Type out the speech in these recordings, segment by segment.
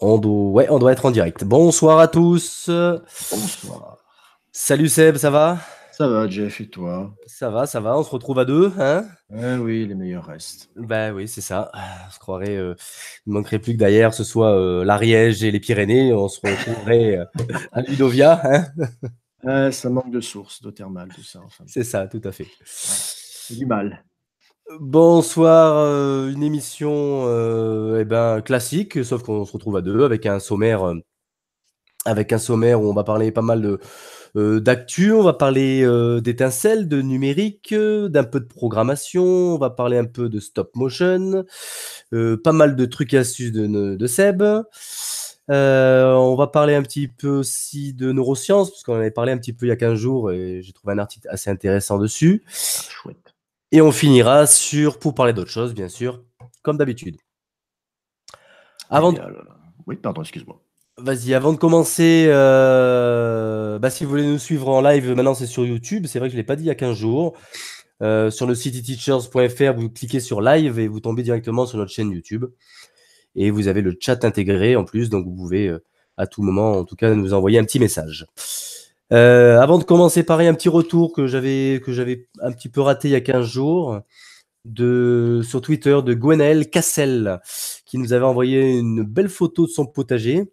On doit, ouais, on doit être en direct. Bonsoir à tous. Bonsoir. Salut Seb, ça va Ça va, Jeff, et toi Ça va, ça va. On se retrouve à deux, hein eh Oui, les meilleurs restent. Ben oui, c'est ça. On ah, se croirait, euh, manquerait plus que d'ailleurs, ce soit euh, l'Ariège et les Pyrénées. On se retrouverait euh, à Ludovia. Hein ça manque de sources, d'eau thermale, tout ça. C'est ça, tout à fait. C'est du mal. Bonsoir, euh, une émission euh, eh ben, classique, sauf qu'on se retrouve à deux avec un sommaire, euh, avec un sommaire où on va parler pas mal de d'actu, on va parler d'étincelles, de numérique, d'un peu de programmation, on va parler un peu de stop motion, pas mal de trucs et astuces de, Seb. on va parler un petit peu aussi de neurosciences, parce qu'on en avait parlé un petit peu il y a 15 jours et j'ai trouvé un article assez intéressant dessus. Ah, chouette. Et on finira sur, pour parler d'autres choses bien sûr, comme d'habitude. Avant de... Euh, oui, pardon, excuse-moi. Vas-y, avant de commencer, euh, bah, si vous voulez nous suivre en live, maintenant c'est sur YouTube. C'est vrai que je ne l'ai pas dit il y a 15 jours. Euh, sur le site teachers.fr, vous cliquez sur live et vous tombez directement sur notre chaîne YouTube. Et vous avez le chat intégré en plus, donc vous pouvez à tout moment, en tout cas, nous envoyer un petit message. Euh, avant de commencer, pareil, un petit retour que j'avais que j'avais un petit peu raté il y a 15 jours de sur Twitter de Gwenaël Cassel qui nous avait envoyé une belle photo de son potager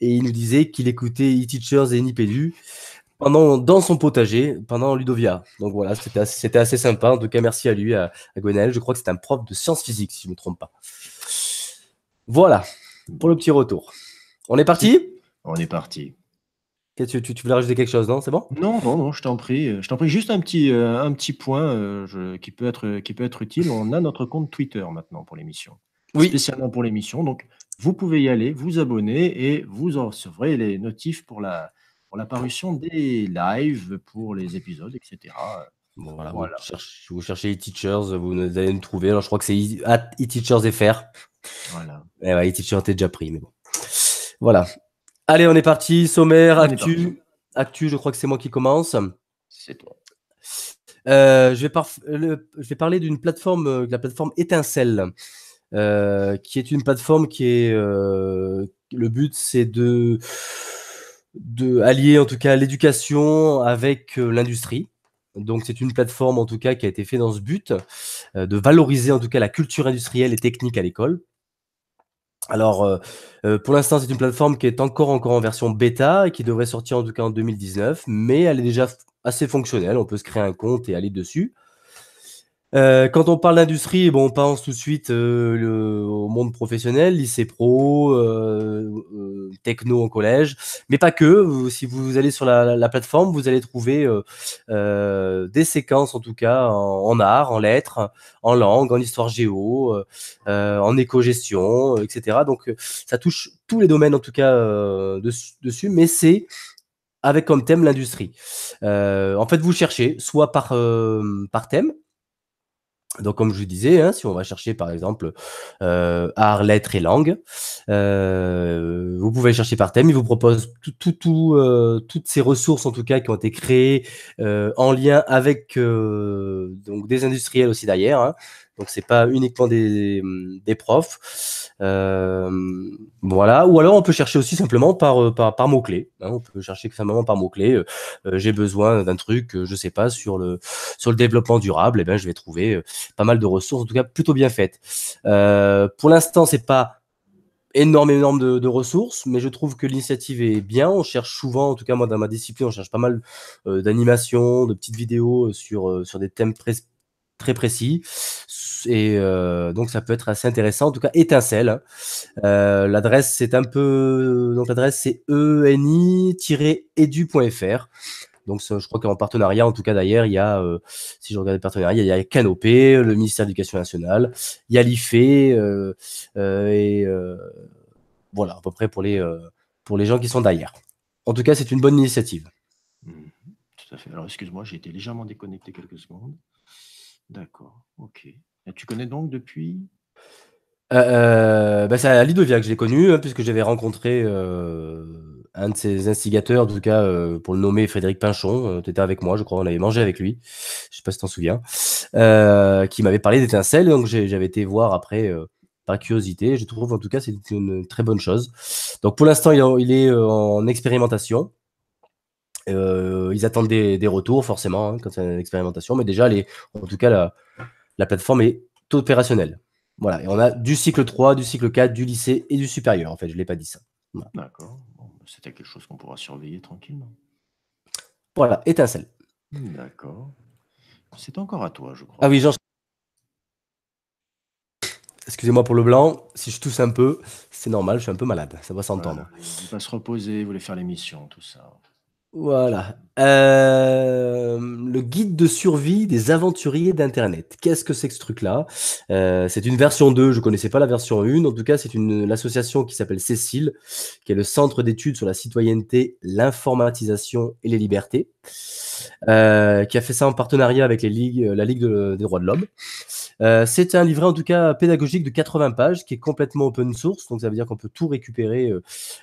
et il nous disait qu'il écoutait e-teachers et Nipédu pendant dans son potager pendant Ludovia. Donc voilà, c'était assez, sympa. En tout cas, merci à lui, à, à Je crois que c'est un prof de sciences physiques, si je ne me trompe pas. Voilà pour le petit retour. On est parti On est parti. Tu, voulais rajouter quelque chose, non C'est bon Non, non, non, je t'en prie. Je t'en prie, juste un petit, euh, un petit point euh, qui, peut être, qui peut être utile. On a notre compte Twitter maintenant pour l'émission, Oui, spécialement pour l'émission. Donc, vous pouvez y aller, vous abonner et vous recevrez les notifs pour la, pour l'apparition parution des lives, pour les épisodes, etc. Bon, voilà, vous cherchez, vous cherchez e-teachers, vous allez nous trouver. Alors, je crois que c'est e- teachersfr Voilà. Et eh ouais, e-teachers, t'es déjà pris, mais bon. Voilà. Allez, on est parti. Sommaire, actu. Actu, je crois que c'est moi qui commence. C'est toi. Euh, je, vais parler d'une plateforme, euh, de la plateforme Étincelle, euh, qui est une plateforme qui est. le but, c'est de... de allier en tout cas l'éducation avec l'industrie. Donc c'est une plateforme en tout cas qui a été faite dans ce but, de valoriser en tout cas la culture industrielle et technique à l'école. Alors, euh, euh, pour l'instant, c'est une plateforme qui est encore, encore en version bêta et qui devrait sortir en tout cas en 2019, mais elle est déjà assez fonctionnelle. On peut se créer un compte et aller dessus. Euh, quand on parle d'industrie, bon, on pense tout de suite euh, au monde professionnel, lycée pro, euh, techno en collège, mais pas que. si vous allez sur la, plateforme, vous allez trouver des séquences, en tout cas, en, art, en lettres, en langue, en histoire géo, en éco-gestion, etc. Donc, ça touche tous les domaines, en tout cas, dessus, mais c'est avec comme thème l'industrie. en fait, vous cherchez soit par, par thème, donc, comme je vous disais, hein, si on va chercher par exemple euh, art, lettres et langues, euh, vous pouvez chercher par thème. Il vous propose tout, tout, euh, toutes ces ressources en tout cas qui ont été créées en lien avec donc des industriels aussi d'ailleurs. Hein. Donc c'est pas uniquement des, profs. Euh, voilà. Ou alors on peut chercher aussi simplement par, euh, par, par mots-clés. Hein. On peut chercher simplement par mots-clés. Euh, j'ai besoin d'un truc, je sais pas, sur le, sur le développement durable. Et eh ben je vais trouver pas mal de ressources, en tout cas plutôt bien faites. pour l'instant, c'est pas énorme, énorme de, ressources, mais je trouve que l'initiative est bien. On cherche souvent, en tout cas moi dans ma discipline, on cherche pas mal d'animations, de petites vidéos sur, sur des thèmes très précis, et euh, donc ça peut être assez intéressant. En tout cas, étincelle. Euh, l'adresse c'est un peu donc l'adresse c'est eni-edu.fr. Donc je crois qu'en partenariat, en tout cas d'ailleurs, il y a, euh, si je regarde les partenariats, il y a Canopé, le ministère de l'Éducation nationale, il y a l'IFE et voilà à peu près pour les gens qui sont derrière. En tout cas, c'est une bonne initiative. Mmh, tout à fait. Alors excuse-moi, j'ai été légèrement déconnecté quelques secondes. D'accord, ok. Euh, tu connais donc depuis euh, euh, bah c'est à Lidovia que je l'ai connu, hein, puisque j'avais rencontré un de ses instigateurs, en tout cas pour le nommer Frédéric Pinchon. tu étais avec moi, je crois, on avait mangé avec lui, je ne sais pas si tu t'en souviens, qui m'avait parlé d'étincelles. Donc j'avais été voir après par curiosité. Je trouve en tout cas c'est une très bonne chose. Donc pour l'instant, il, est en expérimentation. ils attendent des, retours forcément hein, quand c'est une expérimentation, mais déjà les, en tout cas la, la plateforme est opérationnelle. Voilà, et on a du cycle 3, du cycle 4, du lycée et du supérieur, en fait, je ne l'ai pas dit ça. D'accord, bah, c'était quelque chose qu'on pourra surveiller tranquillement. Voilà, étincelle. D'accord. C'est encore à toi, je crois. Ah oui, Georges. Excusez-moi pour le blanc, si je tousse un peu, c'est normal, je suis un peu malade, ça va s'entendre. Il va se reposer, il voulait faire l'émission, tout ça. Voilà. Euh, le guide de survie des aventuriers d'Internet. Qu'est-ce que c'est que ce truc-là euh, C'est une version 2, je ne connaissais pas la version 1. En tout cas, c'est une l'association qui s'appelle Cécile, qui est le centre d'études sur la citoyenneté, l'informatisation et les libertés, euh, qui a fait ça en partenariat avec la Ligue des droits de l'homme. c'est un livret en tout cas pédagogique de 80 pages qui est complètement open source, donc ça veut dire qu'on peut tout récupérer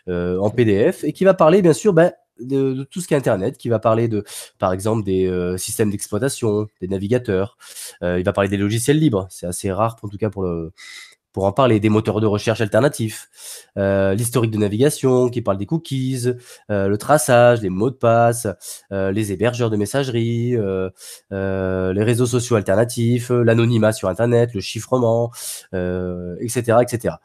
en PDF et qui va parler bien sûr ben, de, tout ce qui est Internet, qui va parler de, par exemple, des euh, systèmes d'exploitation, des navigateurs. Euh, il va parler des logiciels libres. C'est assez rare, en tout cas, pour le, pour en parler, des moteurs de recherche alternatifs, euh, l'historique de navigation qui parle des cookies, euh, le traçage, les mots de passe, euh, les hébergeurs de messagerie, les réseaux sociaux alternatifs, l'anonymat sur Internet, le chiffrement, etc., etc.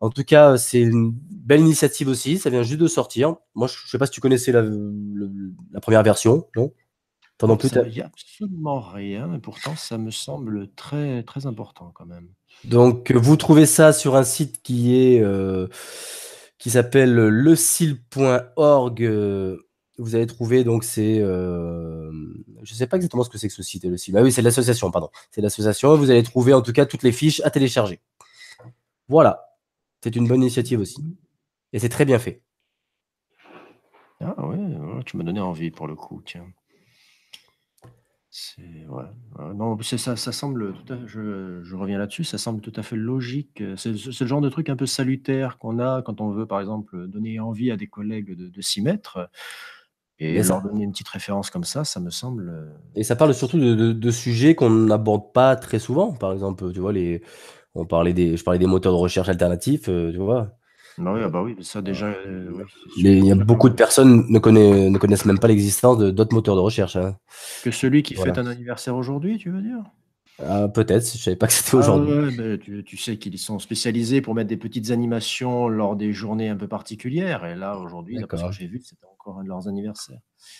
En tout cas, c'est une belle initiative aussi. Ça vient juste de sortir. Moi, je ne sais pas si tu connaissais la, la première version, non il n'y a absolument rien, et pourtant, ça me semble très, très important quand même. Donc, euh, vous trouvez ça sur un site qui est euh, qui s'appelle euh, lecil.org. Vous allez trouver, donc c'est. je ne sais pas exactement ce que c'est que ce site, le Ah oui, c'est l'association, pardon. C'est l'association. Vous allez trouver en tout cas toutes les fiches à télécharger. Voilà. C'est une bonne initiative aussi. Et c'est très bien fait. Ah ouais, tu m'as donné envie pour le coup, tiens non, ça, ça semble je, reviens là-dessus, ça semble tout à fait logique. C'est le genre de truc un peu salutaire qu'on a quand on veut, par exemple, donner envie à des collègues de, s'y mettre et leur donner une petite référence comme ça, ça me semble. Euh, et ça parle surtout de, de- sujets qu'on n'aborde pas très souvent. Par exemple, tu vois, les, on parlait des, je parlais des moteurs de recherche alternatifs, euh, tu vois. Bah oui, ah bah oui, ça déjà. Euh, mais il y a beaucoup de personnes ne, connaissent, ne connaissent même pas l'existence d'autres moteurs de recherche. Hein. Que celui qui fête un anniversaire aujourd'hui, tu veux dire ah, Peut-être, je ne savais pas que c'était ah aujourd'hui. tu, tu, sais qu'ils sont spécialisés pour mettre des petites animations lors des journées un peu particulières. Et là, aujourd'hui, d'après ce que j'ai vu, c'était encore un de leurs anniversaires.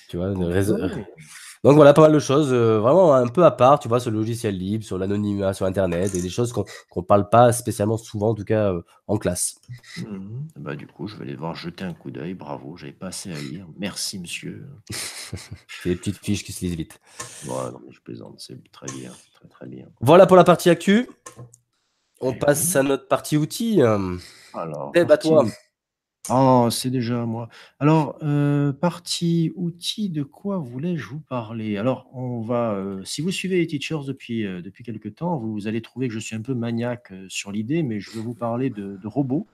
Tu vois, Donc voilà, pas mal de choses euh, vraiment un peu à part, tu vois, sur le logiciel libre, sur l'anonymat, sur Internet, et des choses qu'on parle pas spécialement souvent, en tout cas euh, en classe. Mmh. Bah, du coup, je vais les voir jeter un coup d'œil. Bravo, j'avais pas assez à lire. Merci, monsieur. c'est des petites fiches qui se lisent vite. je plaisante, c'est très bien, très très bien. Voilà pour la partie actu. On eh passe à notre partie outils. Alors, eh bah toi. Ah, c'est déjà moi. Alors, euh, partie outils, de quoi voulais-je vous parler? Alors, on va, euh, si vous suivez les Teachers depuis, euh, depuis quelque temps, vous allez trouver que je suis un peu maniaque, sur l'idée, mais je veux vous parler de robots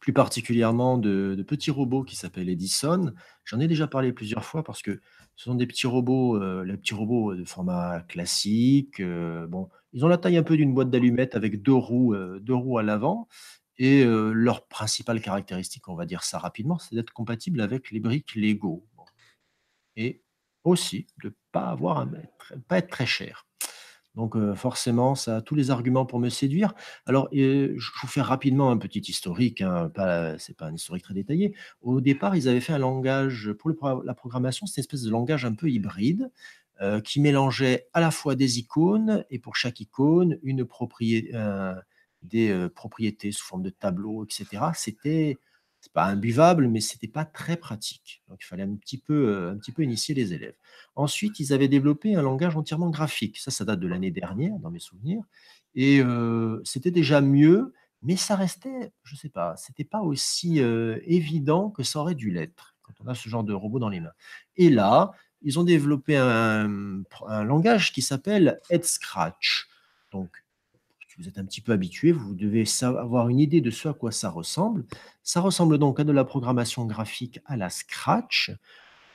plus particulièrement de petits robots qui s'appellent Edison. J'en ai déjà parlé plusieurs fois parce que ce sont des petits robots, les petits robots, de format classique, bon, ils ont la taille un peu d'une boîte d'allumettes avec deux roues, roues à l'avant et leur principale caractéristique, on va dire ça rapidement, c'est d'être compatible avec les briques Lego. Et aussi de ne pas, avoir pas être très cher. Donc forcément, ça a tous les arguments pour me séduire. Alors, je vous fais rapidement un petit historique, hein, ce n'est pas un historique très détaillé. Au départ, ils avaient fait un langage, pour la programmation, c'est une espèce de langage un peu hybride, qui mélangeait à la fois des icônes, et pour chaque icône, une propriété, des propriétés sous forme de tableaux, etc. C'était pas imbuvable, mais c'était pas très pratique. Donc il fallait un petit peu, un petit peu initier les élèves. Ensuite, ils avaient développé un langage entièrement graphique. Ça, ça date de l'année dernière, dans mes souvenirs. Et c'était déjà mieux, mais ça restait, je sais pas, c'était pas aussi évident que ça aurait dû l'être quand on a ce genre de robot dans les mains. Et là, ils ont développé un, un langage qui s'appelle Head Scratch. Donc vous êtes un petit peu habitué, vous devez avoir une idée de ce à quoi ça ressemble. Ça ressemble donc à de la programmation graphique à la Scratch,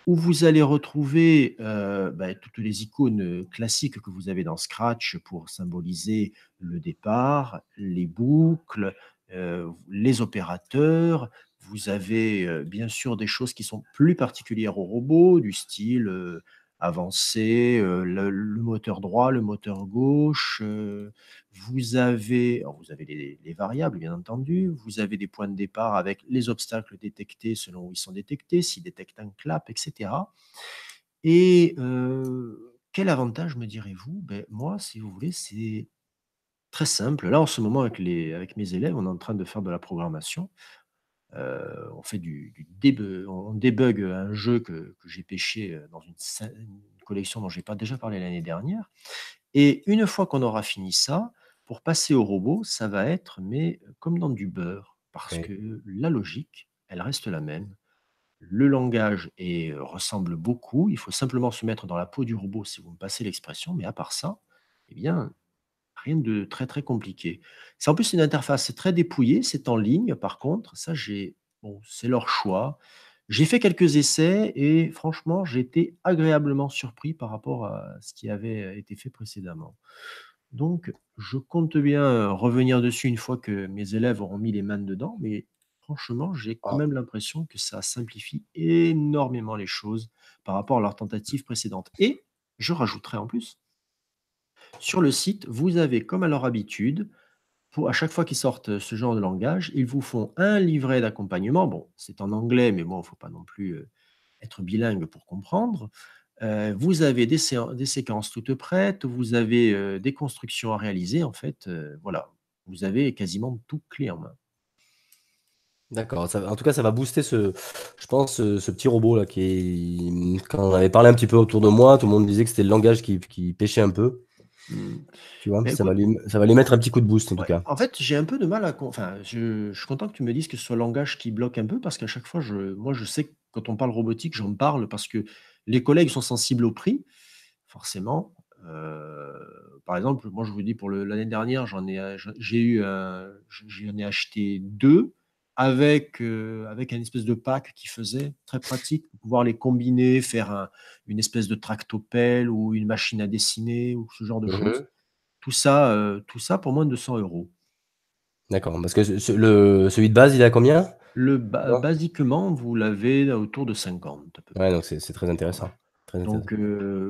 où vous allez retrouver euh, ben, toutes les icônes classiques que vous avez dans Scratch pour symboliser le départ, les boucles, euh, les opérateurs. Vous avez euh, bien sûr des choses qui sont plus particulières au robot, du style avancer, euh, le, moteur droit, le moteur gauche. Euh, vous avez, vous avez les, variables, bien entendu. Vous avez des points de départ avec les obstacles détectés selon où ils sont détectés, s'ils détectent un clap, etc. Et euh, quel avantage me direz-vous ben, Moi, si vous voulez, c'est très simple. Là, en ce moment, avec, les, avec mes élèves, on est en train de faire de la programmation. Euh, on fait du, débug, on débug un jeu que, j'ai pêché euh, dans une, collection dont j'ai pas déjà parlé l'année dernière. Et une fois qu'on aura fini ça, pour passer au robot, ça va être mais euh, comme dans du beurre, parce que la logique, elle reste la même. Le langage est, ressemble beaucoup. Il faut simplement se mettre dans la peau du robot, si vous me passez l'expression. Mais à part ça, eh bien, rien de très très compliqué. C'est en plus une interface très dépouillée, c'est en ligne par contre, ça j'ai bon, c'est leur choix. J'ai fait quelques essais et franchement, j'ai été agréablement surpris par rapport à ce qui avait été fait précédemment. Donc, je compte bien revenir dessus une fois que mes élèves auront mis les mains dedans, mais franchement, j'ai quand ah. même l'impression que ça simplifie énormément les choses par rapport à leurs tentatives précédentes. Et je rajouterai en plus sur le site, vous avez, comme à leur habitude, pour, à chaque fois qu'ils sortent ce genre de langage, ils vous font un livret d'accompagnement. Bon, c'est en anglais, mais bon, il ne faut pas non plus euh, être bilingue pour comprendre. Euh, vous avez des, séquences toutes prêtes, vous avez euh, des constructions à réaliser, en fait. voilà, vous avez quasiment tout clé en main. D'accord. En tout cas, ça va booster ce, je pense, ce, petit robot là qui, quand on avait parlé un petit peu autour de moi, tout le monde disait que c'était le langage qui, pêchait un peu. Tu vois, ça, va les ça, va mettre un petit coup de boost en tout cas. En fait, j'ai un peu de mal à. Enfin, je, suis content que tu me dises que ce soit le langage qui bloque un peu parce qu'à chaque fois, je, moi, je sais que quand on parle robotique, j'en parle parce que les collègues sont sensibles au prix, forcément. Euh, par exemple, moi, je vous dis pour l'année dernière, j'en ai, j'ai eu, j'en ai acheté deux avec, euh, avec un espèce de pack qui faisait très pratique, pour pouvoir les combiner, faire une espèce de tractopelle ou une machine à dessiner ou ce genre de mhm. choses. Tout ça, euh, tout ça pour moins de 200 euros. D'accord, parce que le, celui de base, il a combien Le Basiquement, vous l'avez autour de 50. donc c'est très intéressant. Donc,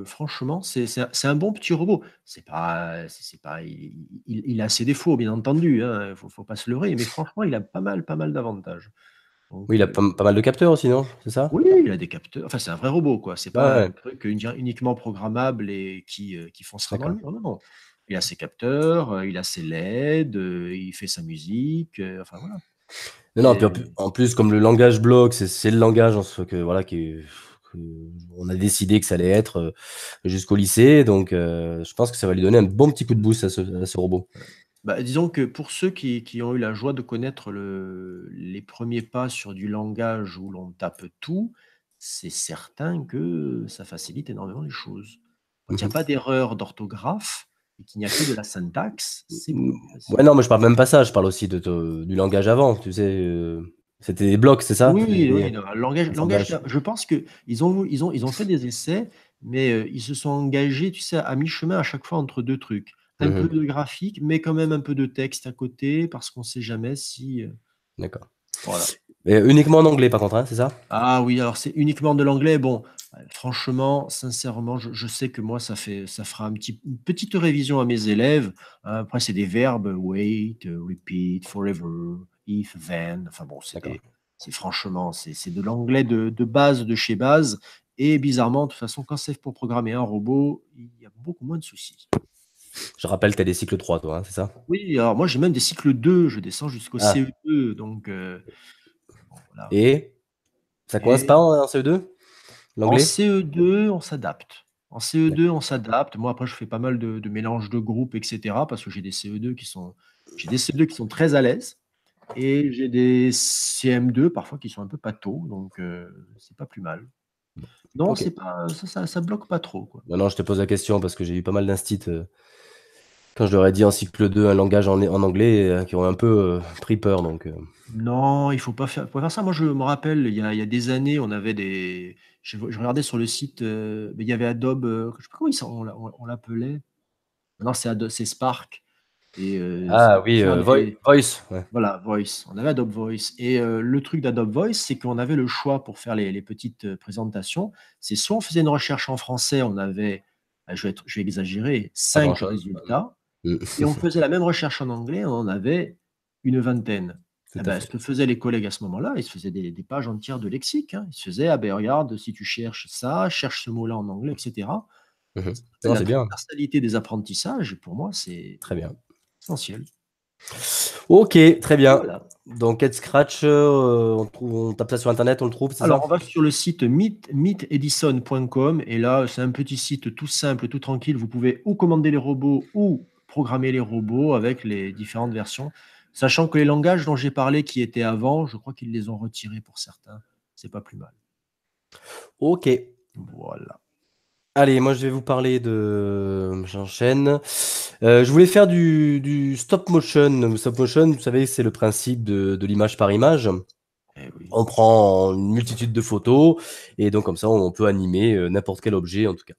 franchement, c'est un, bon petit robot. C'est pas, c'est pas, il, a ses défauts, bien entendu. Il hein, faut, pas se leurrer, mais franchement, il a pas mal, pas mal d'avantages. Oui, il a pas, mal de capteurs aussi, non C'est ça Oui, il a des capteurs. Enfin, c'est un vrai robot, quoi. C'est pas un truc uniquement programmable et qui, qui foncera Il a ses capteurs, il a ses LED, il fait sa musique. Enfin, voilà. Non, en plus, comme le langage bloc, c'est le langage en hein, ce que, voilà, qui on a décidé que ça allait être euh, jusqu'au lycée. Donc, euh, je pense que ça va lui donner un bon petit coup de boost à ce, robot. Bah, disons que pour ceux qui, ont eu la joie de connaître les premiers pas sur du langage où l'on tape tout, c'est certain que ça facilite énormément les choses. il n'y a mhm. pas d'erreur d'orthographe et qu'il n'y a que de la syntaxe, mm, non, mais je parle même pas ça, je parle aussi du langage avant. Tu sais, euh, c'était des blocs, c'est ça Oui, oui, langage, langage, je pense qu'ils ont, ils ont, ils ont fait des essais, mais euh, ils se sont engagés, tu sais, à mi-chemin à chaque fois entre deux trucs. Un mmh peu de graphique, mais quand même un peu de texte à côté, parce qu'on ne sait jamais si. Euh, D'accord. Voilà. Euh, uniquement en anglais, par contre, hein, c'est ça Ah oui, alors c'est uniquement de l'anglais. Bon, franchement, sincèrement, je, je, sais que moi, ça, fait, ça fera un petit, une petite révision à mes élèves. Après, c'est des verbes wait, repeat, forever if, then. Enfin bon, c'est franchement, c'est de l'anglais de, base, de chez base. Et bizarrement, de toute façon, quand c'est pour programmer un robot, il y a beaucoup moins de soucis. Je rappelle, tu as des cycles 3, toi, hein, c'est ça Oui, alors moi j'ai même des cycles 2, je descends jusqu'au ah. CE2. Donc, euh, Et ça commence pas en CE2 en CE2, e on s'adapte. En CE2, on s'adapte. Moi, après, je fais pas mal de, de mélanges de groupes, etc. Parce que j'ai des CE2 qui sont, j'ai des CE2 qui sont très à l'aise. Et j'ai des CM2 parfois qui sont un peu pâteaux, donc euh, c'est pas plus mal. Mmh. Non, c'est pas, ça, ça, bloque pas trop. Quoi. Non, je te pose la question parce que j'ai eu pas mal d'instits euh, quand je leur ai dit en cycle 2 un langage en, anglais euh, qui ont un peu pris peur. Donc, Non, il faut pas faire, faire ça. Moi, je me rappelle, il y a, des années, on avait des. Je, regardais sur le site, il y avait Adobe, je sais pas comment on, l'appelait. Non, c'est Spark euh, ah oui, euh, Voice. Voilà, Voice. On avait Adobe Voice. Et euh, le truc d'Adobe Voice, c'est qu'on avait le choix pour faire les, petites présentations. C'est soit on faisait une recherche en français, on avait, ah, je vais, exagérer, cinq résultats. et on faisait la même recherche en anglais, on en avait une vingtaine. Ah ben, ce que faisaient les collègues à ce moment-là, ils se faisaient des, pages entières de lexique. Hein. Ils se faisaient, ah ben regarde, si tu cherches ça, cherche ce mot-là en anglais, etc. Mmh c'est bien. La des apprentissages, pour moi, c'est très bien. Essentiel. Ok, très bien. Donc, Head Scratch, on, tape ça sur Internet, on le trouve. Alors, on va sur le site meetedison.com et là, c'est un petit site tout simple, tout tranquille. Vous pouvez ou commander les robots ou programmer les robots avec les différentes versions. Sachant que les langages dont j'ai parlé qui étaient avant, je crois qu'ils les ont retirés pour certains. C'est pas plus mal. Ok. Voilà. Allez, moi je vais vous parler de. J'enchaîne. Euh, je voulais faire du, stop motion. Stop motion, vous savez, c'est le principe de, l'image par image. Eh on prend une multitude de photos et donc comme ça on peut animer euh, n'importe quel objet en tout cas.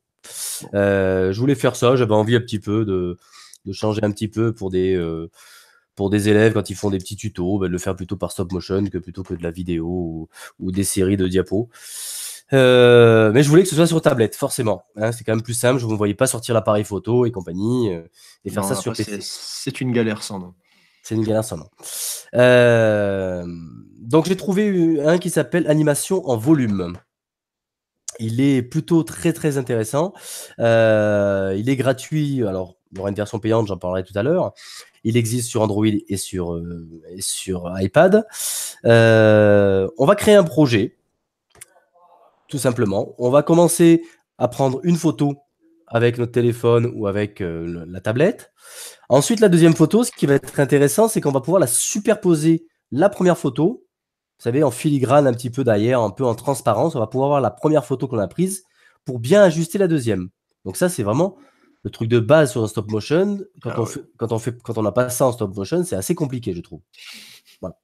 Euh, je voulais faire ça, j'avais envie un petit peu de, changer un petit peu pour des, pour des élèves quand ils font des petits tutos, ben, de le faire plutôt par stop motion que plutôt que de la vidéo ou des séries de diapos. Euh, mais je voulais que ce soit sur tablette, forcément. Hein. c'est quand même plus simple. Je ne voyais pas sortir l'appareil photo et compagnie euh, et faire ça sur PC. C'est une galère sans nom. C'est une galère sans nom. Euh, donc j'ai trouvé un qui s'appelle Animation en volume. Il est plutôt très très intéressant. il est gratuit. Alors il y aura une version payante, j'en parlerai tout à l'heure. Il existe sur Android et sur, et sur iPad. on va créer un projet tout simplement. On va commencer à prendre une photo avec notre téléphone ou avec euh, la tablette. Ensuite, la deuxième photo, ce qui va être intéressant, c'est qu'on va pouvoir la superposer la première photo, vous savez, en filigrane un petit peu derrière, un peu en transparence, on va pouvoir voir la première photo qu'on a prise pour bien ajuster la deuxième. Donc ça, c'est vraiment le truc de base sur un stop motion. Quand, ah on, quand on quand on n'a pas ça en stop motion, c'est assez compliqué, je trouve. Voilà.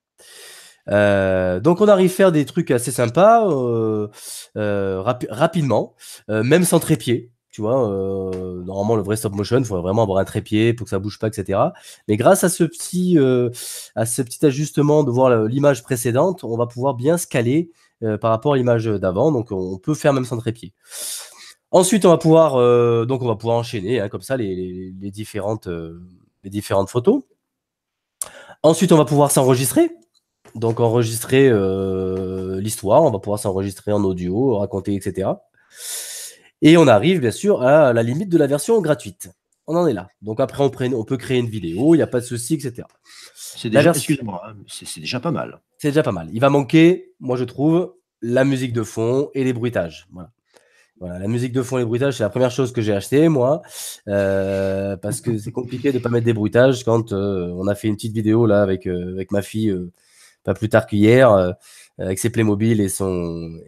Euh, donc on arrive à faire des trucs assez sympas euh, euh, rapidement, même sans trépied. Tu vois, normalement le vrai stop motion, il faut vraiment avoir un trépied pour que ça bouge pas, etc. Mais grâce à ce petit, à ce petit ajustement de voir l'image précédente, on va pouvoir bien se caler par rapport à l'image d'avant. Donc on peut faire même sans trépied. Ensuite, on va pouvoir, donc on va pouvoir enchaîner hein, comme ça les différentes, les différentes photos. Ensuite, on va pouvoir s'enregistrer donc enregistrer euh, l'histoire, on va pouvoir s'enregistrer en audio, raconter, etc. Et on arrive bien sûr à la limite de la version gratuite. On en est là. Donc après, on, on peut créer une vidéo, il n'y a pas de souci, etc. Hein, c'est déjà, pas mal. C'est déjà pas mal. Il va manquer, moi je trouve, la musique de fond et les bruitages. Voilà. la musique de fond et les bruitages, c'est la première chose que j'ai acheté, moi, euh, parce que c'est compliqué de ne pas mettre des bruitages quand euh, on a fait une petite vidéo là avec, avec ma fille pas plus tard qu'hier, euh, euh, avec ses Playmobil et son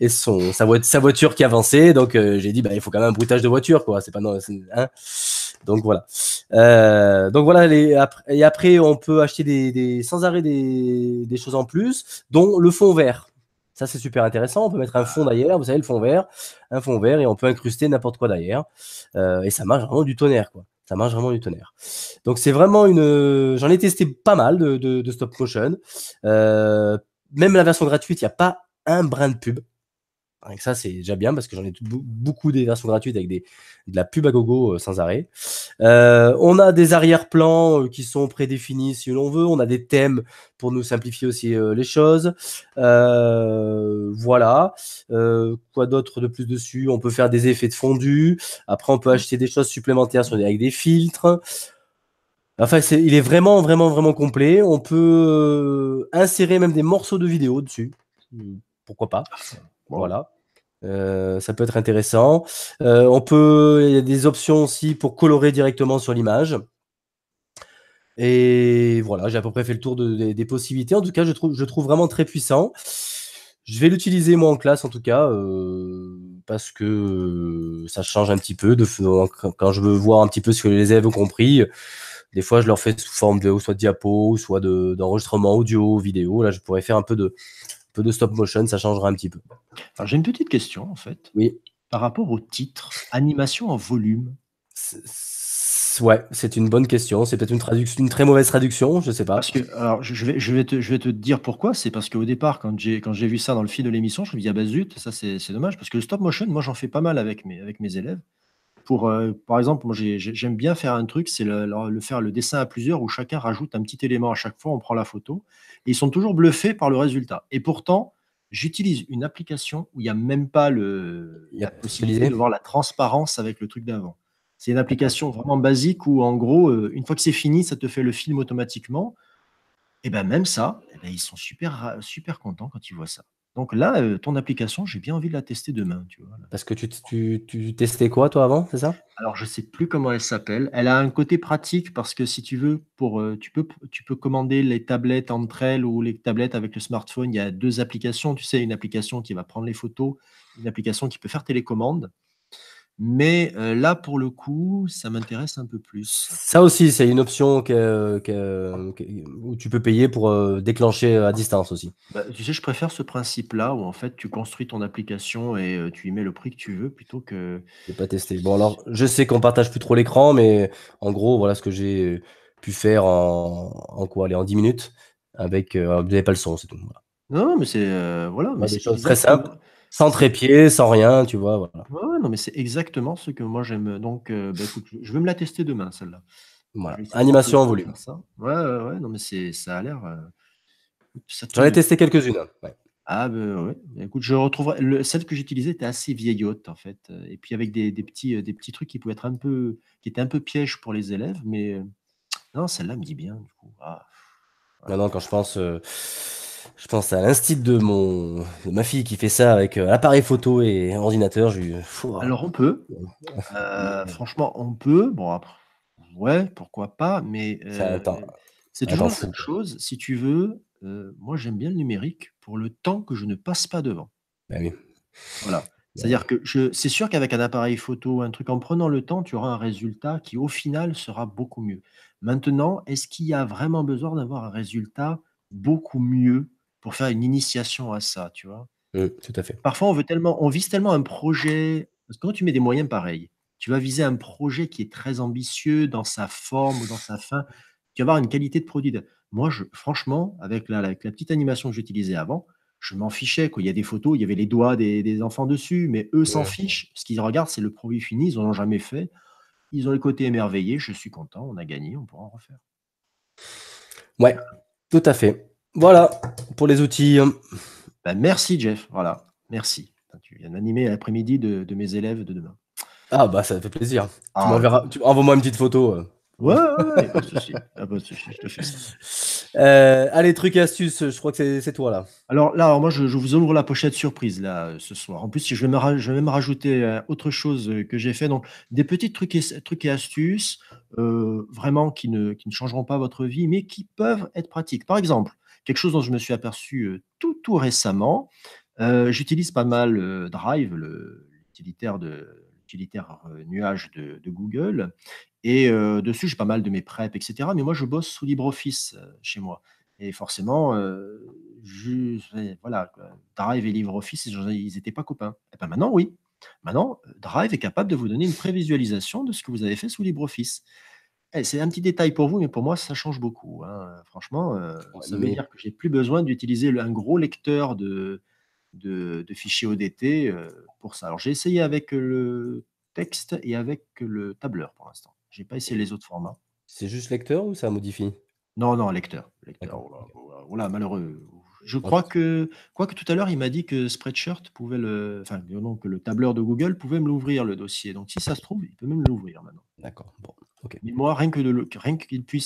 et son sa, sa voiture qui avançait. Donc euh, j'ai dit bah, il faut quand même un bruitage de voiture quoi. C'est pas hein. donc voilà. donc voilà, et après, on peut acheter des, sans arrêt des, choses en plus, dont le fond vert. Ça, c'est super intéressant. On peut mettre un fond d'ailleurs, vous savez, le fond vert, un fond vert, et on peut incruster n'importe quoi derrière. et ça marche vraiment du tonnerre, quoi ça marche vraiment du tonnerre. Donc c'est vraiment une. Euh, j'en ai testé pas mal de, stop motion. Euh, même la version gratuite, il n'y a pas un brin de pub ça, c'est déjà bien parce que j'en ai beaucoup des versions gratuites avec de la pub à gogo euh, sans arrêt. Euh, on a des arrière-plans euh, qui sont prédéfinis si l'on veut. On a des thèmes pour nous simplifier aussi les choses. voilà. quoi d'autre de plus dessus On peut faire des effets de fondu. Après, on peut acheter des choses supplémentaires avec des filtres. Enfin, il est vraiment, vraiment, vraiment complet. On peut insérer même des morceaux de vidéo dessus. Pourquoi pas voilà. Euh, ça peut être intéressant. Euh, on peut, il y a des options aussi pour colorer directement sur l'image. Et voilà, j'ai à peu près fait le tour des possibilités. En tout cas, je trouve, je trouve vraiment très puissant. Je vais l'utiliser moi en classe en tout cas euh, parce que ça change un petit peu de quand je veux voir un petit peu ce que les élèves ont compris. Des fois, je leur fais sous forme de soit de diapo, soit d'enregistrement audio, vidéo. Là, je pourrais faire un peu de, un peu de stop motion, ça changera un petit peu. Alors, j'ai une petite question en fait. Oui. Par rapport au titre, animation en volume. C'est, ouais, c'est une bonne question. C'est peut-être une, traduction, une très mauvaise traduction, je ne sais pas. Parce que, alors, je vais, je vais, te, je vais te dire pourquoi. C'est parce qu'au départ, quand j'ai, quand j'ai vu ça dans le fil de l'émission, je me dit, ah bah, zut, ça c'est, c'est dommage. Parce que le stop motion, moi j'en fais pas mal avec mes, avec mes élèves. Euh, par exemple, j'aime bien faire un truc, c'est le, faire le dessin à plusieurs où chacun rajoute un petit élément à chaque fois, on prend la photo, et ils sont toujours bluffés par le résultat. Et pourtant, j'utilise une application où il n'y a même pas le, la possibilité de voir la transparence avec le truc d'avant. C'est une application vraiment basique où, en gros, euh, une fois que c'est fini, ça te fait le film automatiquement. Et bien, même ça, eh ben, ils sont super, super contents quand ils voient ça. Donc là, euh, ton application, j'ai bien envie de la tester demain, tu vois? Parce que tu testais quoi toi avant, c'est ça? Alors je ne sais plus comment elle s'appelle. Elle a un côté pratique parce que si tu veux euh, tu peux commander les tablettes entre elles ou les tablettes avec le smartphone. Il y a deux applications, tu sais? Une application qui va prendre les photos, une application qui peut faire télécommande. Mais euh, là, pour le coup, ça m'intéresse un peu plus. Ça aussi, c'est une option où tu peux payer pour euh, déclencher euh, à distance aussi. Bah, tu sais, je préfère ce principe-là où en fait, tu construis ton application et tu y mets le prix que tu veux plutôt que. Je pas testé. Bon, alors, je sais qu'on partage plus trop l'écran, mais en gros, voilà ce que j'ai pu faire en, quoi Allez, en 10 minutes avec. vous n'avez pas le son, c'est tout. Non, mais c'est. voilà. Mais c'est très simple sans trépied, sans rien, tu vois. Voilà. non, mais c'est exactement ce que moi j'aime. Donc, euh, bah, écoute, je vais me la tester demain, celle-là. Voilà. Animation en volume. Ça. Hein. Ouais, ouais, non, mais c'est, ça a l'air. Euh, J'en ai testé quelques-unes. Hein, ah, ben ouais. Bah, écoute, je retrouverai. celle que j'utilisais était assez vieillotte, en fait. Euh, et puis, avec des, petits, des petits trucs qui pouvaient être un peu. qui étaient un peu pièges pour les élèves, mais. Non, celle-là me dit bien, du coup. Ah. Non, quand je pense. Je pense à l'instinct de mon ma fille qui fait ça avec euh, appareil photo et ordinateur. Hein. Alors on peut. Euh, franchement, on peut. Bon, ouais, pourquoi pas, mais euh, c'est toujours une la chose. Si tu veux, moi j'aime bien le numérique pour le temps que je ne passe pas devant. Bah oui. Voilà. Bah C'est-à-dire que je, c'est sûr qu'avec un appareil photo, un truc, en prenant le temps, tu auras un résultat qui, au final, sera beaucoup mieux. Maintenant, est-ce qu'il y a vraiment besoin d'avoir un résultat beaucoup mieux pour faire une initiation à ça, tu vois. Mmh, tout à fait. Parfois, on veut tellement, on vise tellement un projet. Parce que quand tu mets des moyens pareils, tu vas viser un projet qui est très ambitieux dans sa forme ou dans sa fin. Tu vas avoir une qualité de produit. Moi, je, franchement, avec la, petite animation que j'utilisais avant, je m'en fichais. Quand Il y a des photos, il y avait les doigts des, enfants dessus, mais eux s'en fichent. Ce qu'ils regardent, c'est le produit fini. Ils n'en ont jamais fait. Ils ont le côté émerveillé. Je suis content. On a gagné. On pourra en refaire. Ouais, tout à fait. Voilà pour les outils. Bah, merci, Jeff. Voilà, merci. Tu viens d'animer l'après-midi de, mes élèves de demain. Ah, bah, ça fait plaisir. Ah. Envoie-moi une petite photo. Euh. Ouais, ah, pas de souci. je te fais ça. Euh, allez, trucs et astuce, je crois que c'est toi là. Alors là, moi, je, vous ouvre la pochette surprise là ce soir. En plus, je vais, même rajouter euh, autre chose que j'ai fait. Donc, des petits trucs et, trucs astuces, vraiment qui ne changeront pas votre vie, mais qui peuvent être pratiques. Par exemple, quelque chose dont je me suis aperçu euh, tout, tout récemment. Euh, j'utilise pas mal euh, Drive, l'utilitaire de utilitaire nuage de, Google. Et dessus, j'ai pas mal de mes preps, etc. Mais moi, je bosse sous LibreOffice chez moi. Et forcément, voilà, Drive et LibreOffice, ils n'étaient pas copains. Et eh ben maintenant, oui. Maintenant, Drive est capable de vous donner une prévisualisation de ce que vous avez fait sous LibreOffice. Eh, c'est un petit détail pour vous, mais pour moi, ça change beaucoup. Hein. Franchement, euh, ça veut dire que j'ai plus besoin d'utiliser un gros lecteur de, fichiers ODT euh, pour ça. Alors, j'ai essayé avec euh, le texte et avec le tableur pour l'instant. J'ai pas essayé les autres formats. c'est juste lecteur ou ça modifie? Non, non, lecteur. Lecteur, D'accord, oh oh oh malheureux. Je crois quoi que, tout à l'heure, il m'a dit que Spreadshirt pouvait le, non, que le tableur de Google pouvait me l'ouvrir, le dossier. Donc, si ça se trouve, il peut même l'ouvrir maintenant. d'accord, bon moi, rien que le, rien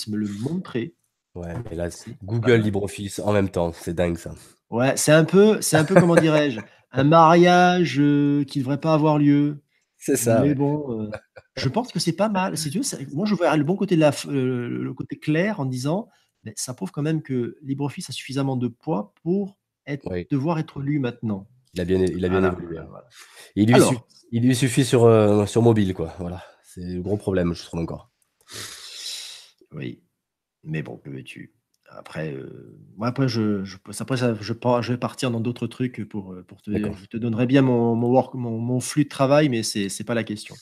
me le montrer. Ouais, mais là, bah, Google LibreOffice en même temps, c'est dingue ça. Ouais, c'est un peu, c'est un peu comment dirais-je, un mariage euh, qui ne devrait pas avoir lieu. C'est ça. Mais bon, euh, je pense que c'est pas mal. C'est moi, je vois le bon côté de la, euh, le côté clair en disant, mais ça prouve quand même que LibreOffice a suffisamment de poids pour être, devoir être lu maintenant. Il a bien, il a bien évolué. Il, lui il lui suffit sur, sur mobile, quoi. Voilà. C'est le gros problème, je trouve encore. Oui, mais bon, que veux-tu Après, euh, moi, après, je, après ça, je, vais partir dans d'autres trucs pour, euh, pour te. Je te donnerai bien mon, flux de travail, mais ce n'est pas la question.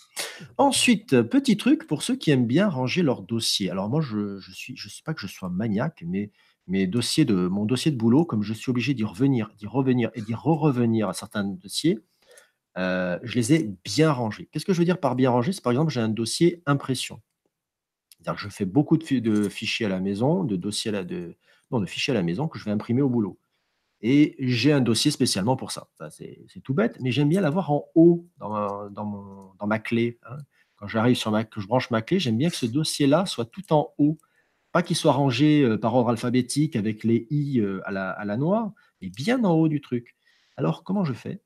Ensuite, petit truc pour ceux qui aiment bien ranger leurs dossiers. Alors, moi, je ne suis, je sais pas que je sois maniaque, mais mes dossiers de, mon dossier de boulot, comme je suis obligé d'y revenir, d'y revenir et d'y re-revenir à certains dossiers, euh, je les ai bien rangés. Qu'est-ce que je veux dire par bien rangé C'est par exemple, j'ai un dossier impression. C'est-à-dire que je fais beaucoup de, de, fichiers à la maison, de dossiers à de, non, de fichiers à la maison que je vais imprimer au boulot. Et j'ai un dossier spécialement pour ça. c'est tout bête, mais j'aime bien l'avoir en haut dans ma, clé. Hein. Quand j'arrive sur ma, que je branche ma clé, j'aime bien que ce dossier-là soit tout en haut. Pas qu'il soit rangé euh, par ordre alphabétique avec les i euh, à la, à la noire, mais bien en haut du truc. Alors, comment je fais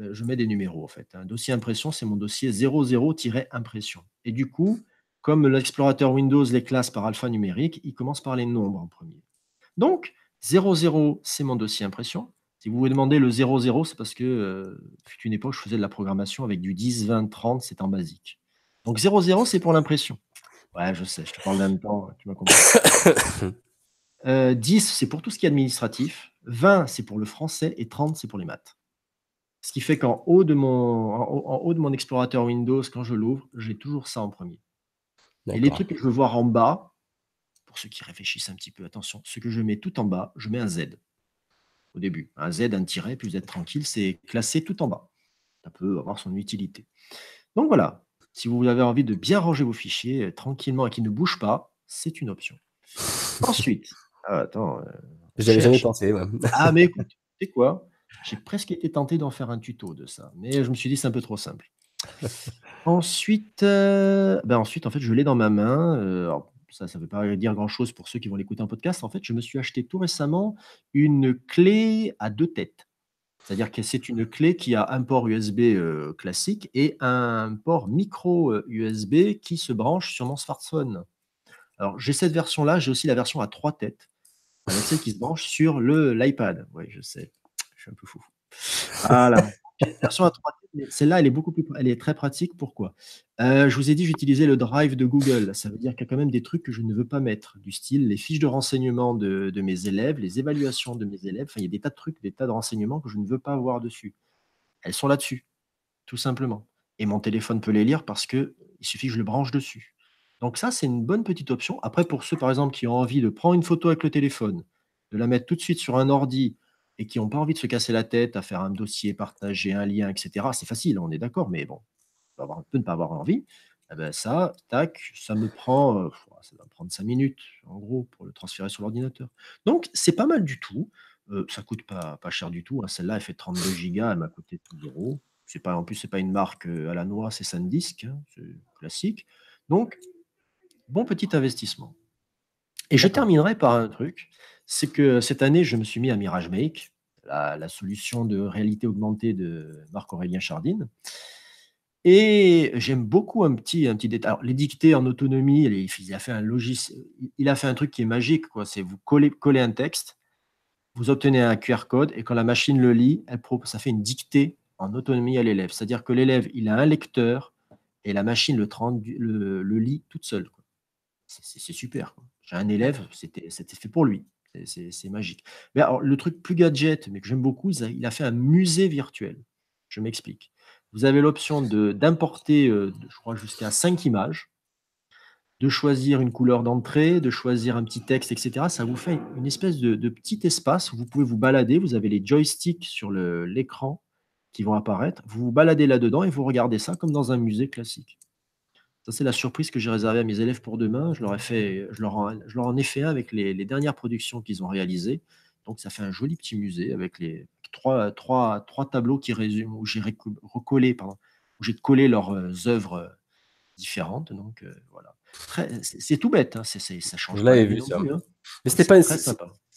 euh, je mets des numéros en fait. Un hein. dossier impression, c'est mon dossier 00-impression. Et du coup, comme l'explorateur Windows les classe par alphanumérique, il commence par les nombres en premier. Donc, 00, c'est mon dossier impression. Si vous vous demandez le 00, c'est parce que, euh, une époque, je faisais de la programmation avec du 10, 20, 30, c'est en basique. Donc 00, c'est pour l'impression. Ouais, je sais, je te parle en même temps, tu m'as compris. 10, euh, c'est pour tout ce qui est administratif. 20, c'est pour le français. Et 30, c'est pour les maths. Ce qui fait qu'en haut de mon haut de mon explorateur Windows, quand je l'ouvre, j'ai toujours ça en premier. et les trucs que je veux voir en bas, pour ceux qui réfléchissent un petit peu, attention, ce que je mets tout en bas, je mets un Z au début. Un Z, un tiret, puis vous êtes tranquille, c'est classé tout en bas. Ça peut avoir son utilité. Donc voilà, si vous avez envie de bien ranger vos fichiers euh, tranquillement et qu'ils ne bougent pas, c'est une option. Ensuite, ah, attends, euh, J'avais jamais pensé, Ah mais écoute, c'est quoi? J'ai presque été tenté d'en faire un tuto de ça, mais je me suis dit c'est un peu trop simple. ensuite, euh, ben ensuite, en fait, je l'ai dans ma main. Euh, ça ne veut pas dire grand-chose pour ceux qui vont l'écouter en podcast. En fait, je me suis acheté tout récemment une clé à deux têtes. C'est-à-dire que c'est une clé qui a un port USB euh, classique et un port micro USB qui se branche sur mon smartphone. Alors, j'ai cette version-là, j'ai aussi la version à trois têtes. Celle qui se branche sur l'iPad. Oui, je sais un peu fou. celle-là, elle est beaucoup plus, elle est très pratique. Pourquoi euh, Je vous ai dit, j'utilisais le Drive de Google. Ça veut dire qu'il y a quand même des trucs que je ne veux pas mettre, du style les fiches de renseignement de, mes élèves, les évaluations de mes élèves. il y a des tas de trucs, des tas de renseignements que je ne veux pas avoir dessus. Elles sont là-dessus, tout simplement. Et mon téléphone peut les lire parce que il suffit que je le branche dessus. Donc ça, c'est une bonne petite option. Après, pour ceux par exemple qui ont envie de prendre une photo avec le téléphone, de la mettre tout de suite sur un ordi et qui n'ont pas envie de se casser la tête à faire un dossier, partager un lien, etc. C'est facile, on est d'accord, mais bon, on peut, ne pas avoir envie. Eh ben ça, tac, ça me prend, euh, ça va prendre 5 minutes, en gros, pour le transférer sur l'ordinateur. Donc, c'est pas mal du tout. Ça euh, ça coûte pas, pas cher du tout. Hein, celle-là, elle fait 32 gigas, elle m'a coûté 10 euros. Pas, en plus, c'est pas une marque euh, à la noix, c'est SanDisk, hein, c'est classique. Donc, bon petit investissement. Et je terminerai par un truc c'est que euh, cette année, je me suis mis à Mirage Make, la, solution de réalité augmentée de Marc-Aurélien Chardine. Et j'aime beaucoup un petit, un petit détail. les dictées en autonomie, il a fait un il a fait un truc qui est magique, quoi. C'est vous collez, collez un texte, vous obtenez un QR code, et quand la machine le lit, elle, ça fait une dictée en autonomie à l'élève. C'est-à-dire que l'élève, il a un lecteur, et la machine le, le, le lit toute seule. C'est super. J'ai un élève, c'était fait pour lui. C'est magique. le truc plus gadget, mais que j'aime beaucoup, il a fait un musée virtuel. Je m'explique. Vous avez l'option d'importer, euh, je crois, jusqu'à 5 images, de choisir une couleur d'entrée, de choisir un petit texte, etc. Ça vous fait une espèce de, de petit espace où vous pouvez vous balader. Vous avez les joysticks sur l'écran qui vont apparaître. Vous vous baladez là-dedans et vous regardez ça comme dans un musée classique c'est la surprise que j'ai réservée à mes élèves pour demain. Je leur, ai fait, je leur, en, ai fait un avec les, dernières productions qu'ils ont réalisées. Donc, ça fait un joli petit musée avec les trois, tableaux qui résument, où j'ai recollé, pardon, où j'ai collé leurs euh, œuvres euh, différentes. Donc, euh, voilà. C'est tout bête, hein. ça change. Je l'avais vu ça. Hein. Mais c'était pas,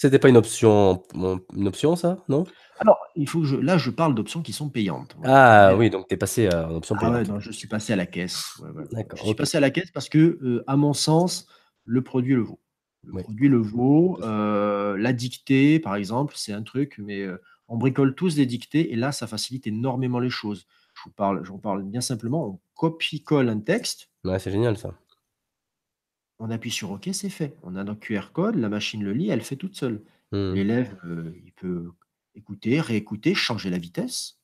c'était pas une option, une option ça, non Alors, il faut là, je parle d'options qui sont payantes. Ah oui, donc tu es passé euh, en option ah payante. ouais, je suis passé à la caisse. Ouais, Je suis passé à la caisse parce que, euh, à mon sens, le produit le vaut. Le produit le vaut. Euh, la dictée, par exemple, c'est un truc, mais on bricole tous des dictées et là, ça facilite énormément les choses. Je vous parle, j'en parle bien simplement, on copie-colle un texte. Ouais, c'est génial ça on appuie sur OK, c'est fait. On a un QR code, la machine le lit, elle fait toute seule. Hmm. L'élève, euh, il peut écouter, réécouter, changer la vitesse.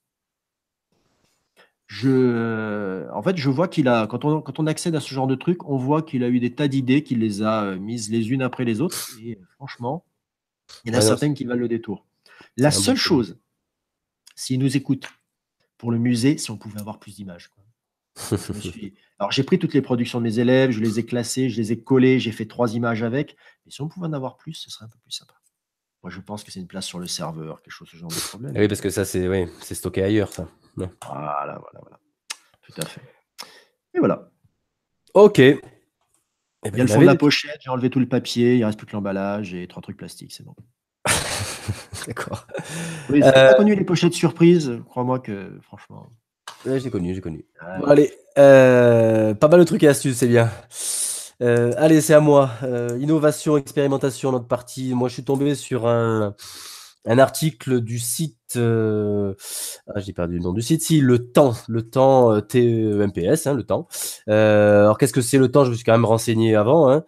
Je, euh, en fait, je vois qu'il a, quand on, quand on, accède à ce genre de truc, on voit qu'il a eu des tas d'idées, qu'il les a euh, mises les unes après les autres. Et franchement, il y en a ah, certaines qui valent le détour. La ah, seule bah, chose, s'il nous écoute, pour le musée, si on pouvait avoir plus d'images. Quoi. Alors j'ai pris toutes les productions de mes élèves, je les ai classées, je les ai collées, j'ai fait trois images avec. Mais si on pouvait en avoir plus, ce serait un peu plus sympa. Moi, je pense que c'est une place sur le serveur, quelque chose ce genre de problème. Ah oui, parce que ça, c'est oui, stocké ailleurs, ça. Voilà, voilà, voilà. Tout à fait. Et voilà. Ok. Eh ben, il y a le fond de la pochette, j'ai enlevé tout le papier, il ne reste plus que l'emballage et trois trucs plastiques, c'est bon. D'accord. vous avez euh, pas connu les pochettes surprises, crois-moi que franchement j'ai connu, j'ai connu. Ah allez, euh, pas mal de trucs et astuces, c'est bien. Euh, allez, c'est à moi. Euh, innovation, expérimentation, notre partie. Moi, je suis tombé sur un, un article du site euh, ah, j'ai perdu le nom du site. Si, le temps, le temps euh, TEMPS, hein, le temps. Euh, alors, qu'est-ce que c'est le temps Je me suis quand même renseigné avant. Hein.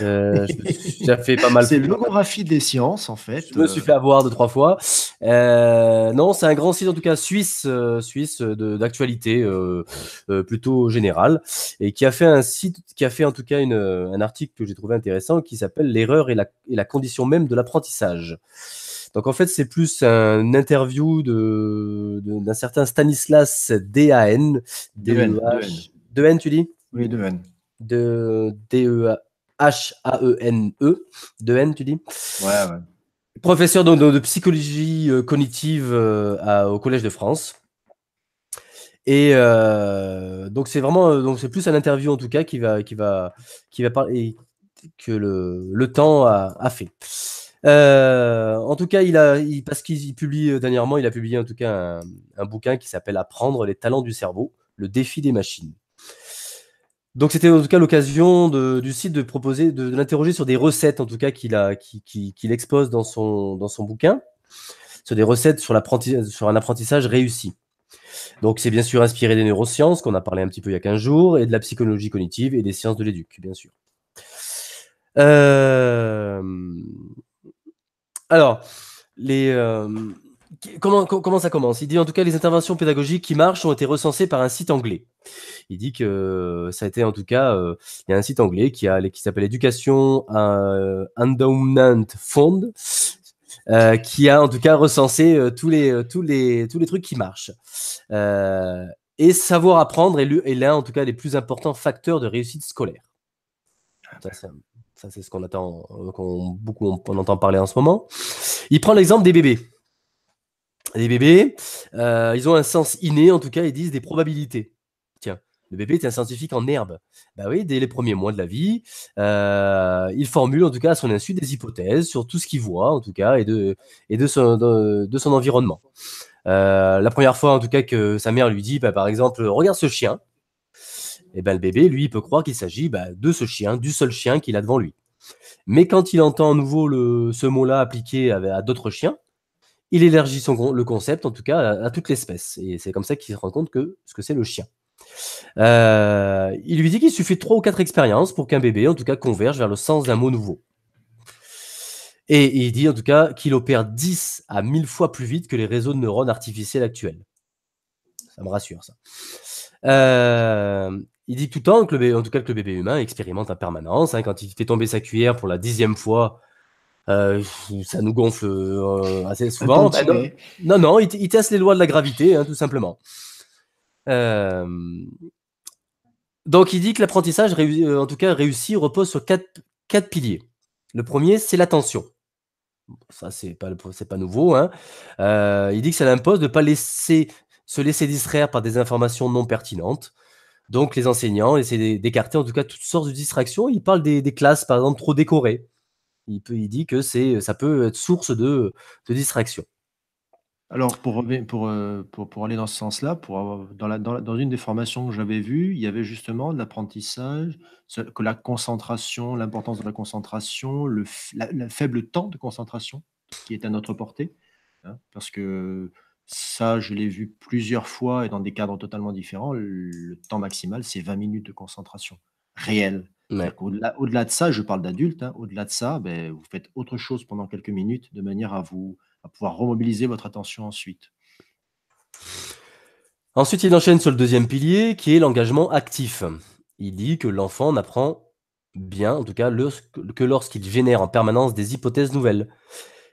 j'ai fait pas mal. C'est l'homographie des sciences, en fait. Je me suis fait avoir deux, trois fois. non, c'est un grand site, en tout cas suisse, suisse d'actualité plutôt générale, et qui a fait un site, qui a fait en tout cas une, un article que j'ai trouvé intéressant qui s'appelle L'erreur et la, et la condition même de l'apprentissage. Donc en fait, c'est plus un, interview de, d'un certain Stanislas D.A.N. d e, e, e. de N, tu dis Oui, de De D-E-H-A-E-N-E. De N, tu dis Ouais, Professeur de, de, psychologie euh, cognitive euh, au Collège de France. Et euh, donc c'est vraiment donc c'est plus un interview en tout cas qui va qui va qui va parler que le, le temps a, a fait. Euh, en tout cas, il a, parce qu'il publie euh, dernièrement, il a publié en tout cas un, bouquin qui s'appelle Apprendre les talents du cerveau, le défi des machines. Donc c'était en tout cas l'occasion du site de proposer, de, l'interroger sur des recettes en tout cas qu'il expose dans son, dans son bouquin, sur des recettes sur, sur un apprentissage réussi. Donc c'est bien sûr inspiré des neurosciences qu'on a parlé un petit peu il y a 15 jours et de la psychologie cognitive et des sciences de l'éduc, bien sûr. Euh, alors, les, euh, comment, comment ça commence Il dit en tout cas les interventions pédagogiques qui marchent ont été recensées par un site anglais. Il dit que euh, ça a été en tout cas, euh, il y a un site anglais qui, qui s'appelle Education Endowment Fund. qui a en tout cas recensé tous, les, tous, les, tous les trucs qui marchent. et savoir apprendre est l'un en tout cas des plus importants facteurs de réussite scolaire. Ça, c'est ce qu'on attend, euh, qu'on beaucoup on, entend parler en ce moment. Il prend l'exemple des bébés. Les bébés, euh, ils ont un sens inné, en tout cas, ils disent des probabilités. Tiens, le bébé est un scientifique en herbe. Bah oui, dès les premiers mois de la vie, euh, il formule en tout cas à son insu des hypothèses sur tout ce qu'il voit, en tout cas, et de, et de, son, de, son environnement. la première fois, en tout cas, que sa mère lui dit, bah, par exemple, regarde ce chien, eh ben, le bébé, lui, il peut croire qu'il s'agit bah, de ce chien, du seul chien qu'il a devant lui. Mais quand il entend à nouveau le, ce mot-là appliqué à, d'autres chiens, il élargit son, le concept, en tout cas, à, toute l'espèce. Et c'est comme ça qu'il se rend compte que ce que c'est le chien. Euh, il lui dit qu'il suffit de ou quatre expériences pour qu'un bébé, en tout cas, converge vers le sens d'un mot nouveau. Et, il dit, en tout cas, qu'il opère 10 à 1000 fois plus vite que les réseaux de neurones artificiels actuels. Ça me rassure, ça. Euh, il dit tout le temps que le bébé, en tout cas que le bébé humain expérimente en permanence. Hein. quand il fait tomber sa cuillère pour la dixième fois, euh, ça nous gonfle euh, assez souvent. non, non, il, teste les lois de la gravité, hein, tout simplement. Euh, donc il dit que l'apprentissage, en tout cas réussi, repose sur quatre, piliers. Le premier, c'est l'attention. ça, c'est pas, pas nouveau. Hein. il dit que ça l'impose de ne pas laisser, se laisser distraire par des informations non pertinentes. Donc les enseignants essaient d'écarter en tout cas toutes sortes de distractions. Il parle des, classes par exemple trop décorées. Il, peut, dit que ça peut être source de, de distraction. Alors pour, euh, pour, pour, aller dans ce sens-là, pour dans, la, dans, une des formations que j'avais vues, il y avait justement de l'apprentissage, que la concentration, l'importance de la concentration, le, faible temps de concentration qui est à notre portée, hein, parce que ça, je l'ai vu plusieurs fois et dans des cadres totalement différents. Le temps maximal, c'est 20 minutes de concentration réelle. Au-delà, de ça, je parle d'adultes, hein, au-delà de ça, ben, vous faites autre chose pendant quelques minutes de manière à vous à pouvoir remobiliser votre attention ensuite. Ensuite, il enchaîne sur le deuxième pilier qui est l'engagement actif. Il dit que l'enfant n'apprend bien, en tout cas, que lorsqu'il génère en permanence des hypothèses nouvelles.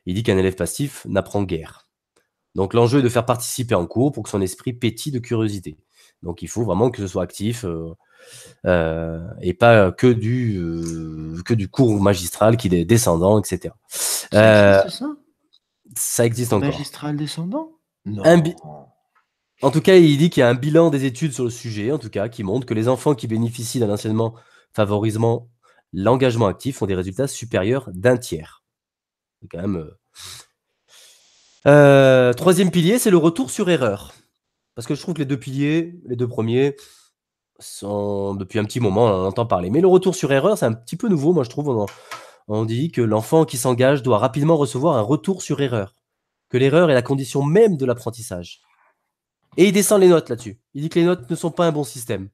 Il dit qu'un élève passif n'apprend guère. Donc l'enjeu est de faire participer en cours pour que son esprit pétille de curiosité. Donc il faut vraiment que ce soit actif euh, euh, et pas que du, euh, que du cours magistral qui est descendant, etc. Ça existe, ça, ça existe encore. Magistral descendant non. En tout cas, il dit qu'il y a un bilan des études sur le sujet, en tout cas, qui montre que les enfants qui bénéficient d'un enseignement favorisant l'engagement actif ont des résultats supérieurs d'un tiers. C'est quand même euh, troisième pilier, c'est le retour sur erreur. Parce que je trouve que les deux piliers, les deux premiers, sont, depuis un petit moment, on en entend parler. Mais le retour sur erreur, c'est un petit peu nouveau, moi je trouve. On, dit que l'enfant qui s'engage doit rapidement recevoir un retour sur erreur. Que l'erreur est la condition même de l'apprentissage. Et il descend les notes là-dessus. Il dit que les notes ne sont pas un bon système.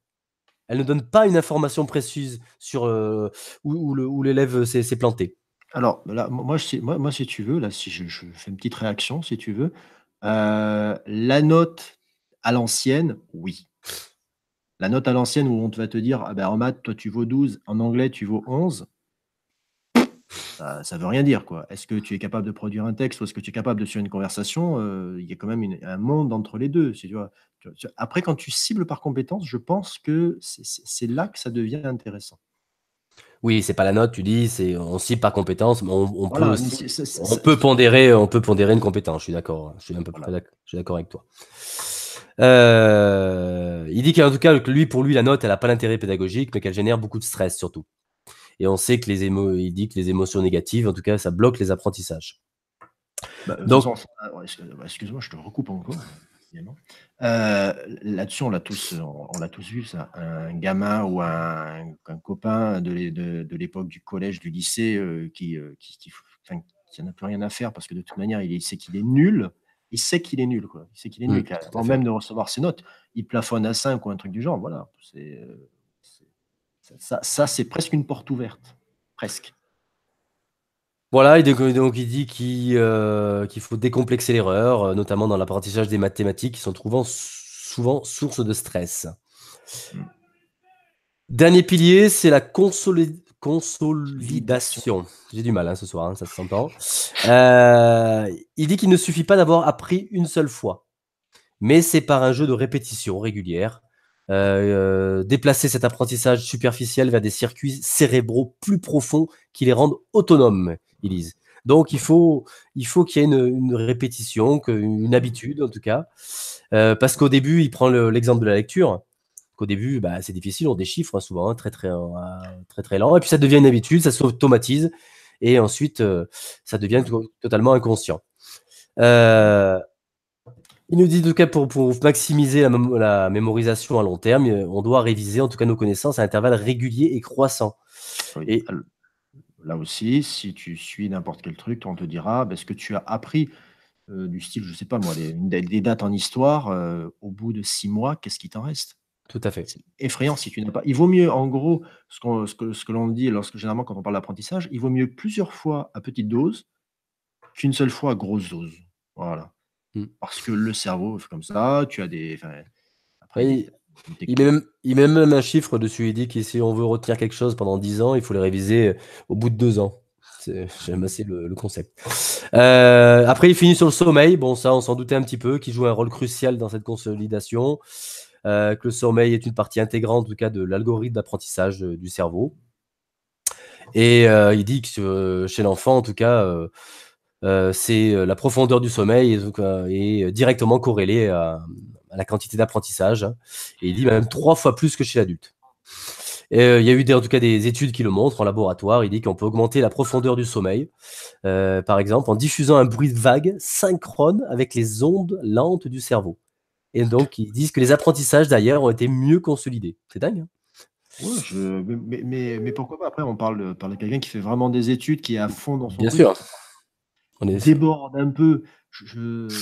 Elles ne donnent pas une information précise sur euh, où l'élève s'est planté. Alors là, moi, moi, moi, si tu veux, là, si je, fais une petite réaction, si tu veux, euh, la note à l'ancienne, oui. La note à l'ancienne où on te va te dire, ah ben, en maths, toi, tu vaux 12, en anglais, tu vaux 11, ça, ne veut rien dire, quoi. Est-ce que tu es capable de produire un texte ou est-ce que tu es capable de suivre une conversation euh, Il y a quand même un monde entre les deux. Après, quand tu cibles par compétence, je pense que c'est là que ça devient intéressant oui, c'est pas la note, tu dis, c'est on cible par compétence, mais on, peut, on peut pondérer, on peut pondérer une compétence. Je suis d'accord, je suis un peu d'accord avec toi. Euh, il dit qu'en tout cas, lui, pour lui, la note, elle n'a pas d'intérêt pédagogique, mais qu'elle génère beaucoup de stress surtout. Et on sait que les dit que les émotions négatives, en tout cas, ça bloque les apprentissages. Bah, excuse-moi, je te recoupe encore. Euh, là-dessus, on l'a tous, on, l'a tous vu, ça. Un gamin ou un, copain de l'époque du collège, du lycée, euh, euh, qui, qui, n'a plus rien à faire parce que de toute manière, il, sait qu'il est nul. Il sait qu'il est nul, quoi. Il sait qu'il est nul. avant même de recevoir ses notes, il plafonne à 5 ou un truc du genre. Voilà. C'est ça c'est presque une porte ouverte. Presque. Voilà, donc il dit qu'il euh, faut décomplexer l'erreur, euh, notamment dans l'apprentissage des mathématiques qui sont souvent source de stress. Dernier pilier, c'est la consolidation. J'ai du mal hein, ce soir, hein, ça s'entend. Euh, il dit qu'il ne suffit pas d'avoir appris une seule fois, mais c'est par un jeu de répétition régulière. déplacer cet apprentissage superficiel vers des circuits cérébraux plus profonds qui les rendent autonomes ils lisent. Donc il faut qu'il faut qu'il y ait une, répétition, une habitude en tout cas, euh, parce qu'au début, il prend l'exemple de la lecture. Qu'au début, bah, c'est difficile, on déchiffre hein, souvent, hein, très, très, euh, très très lent, et puis ça devient une habitude, ça s'automatise, et ensuite euh, ça devient totalement inconscient. il nous dit en tout cas pour, maximiser la, mémorisation à long terme, on doit réviser en tout cas nos connaissances à intervalles réguliers et croissants. Et Là aussi, si tu suis n'importe quel truc, on te dira parce bah, ce que tu as appris euh, du style, je sais pas moi, des, dates en histoire, euh, au bout de six mois, qu'est-ce qui t'en reste Tout à fait. effrayant si tu n'as pas. Il vaut mieux, en gros, ce, que, l'on dit lorsque, généralement quand on parle d'apprentissage, il vaut mieux plusieurs fois à petite dose qu'une seule fois à grosse dose. Voilà. Hmm. Parce que le cerveau, comme ça, tu as des. Après, il met, même, même, un chiffre dessus. Il dit que si on veut retenir quelque chose pendant 10 ans, il faut le réviser euh, au bout de 2 ans. J'aime assez le, concept. Euh, après, il finit sur le sommeil. Bon, ça, on s'en doutait un petit peu, qui joue un rôle crucial dans cette consolidation. Euh, que le sommeil est une partie intégrante, en tout cas, de l'algorithme d'apprentissage du cerveau. Et il dit que chez l'enfant, en tout cas, c'est la profondeur du sommeil est directement corrélée à, la quantité d'apprentissage. Hein. Et il dit bah, même trois fois plus que chez l'adulte. Euh, il y a eu en tout cas des études qui le montrent en laboratoire. Il dit qu'on peut augmenter la profondeur du sommeil, euh, par exemple, en diffusant un bruit de vague synchrone avec les ondes lentes du cerveau. Et donc, ils disent que les apprentissages d'ailleurs ont été mieux consolidés. C'est dingue. Hein. mais, pourquoi pas Après, on parle, de quelqu'un qui fait vraiment des études, qui est à fond dans son. Bien sûr. On est... déborde un peu.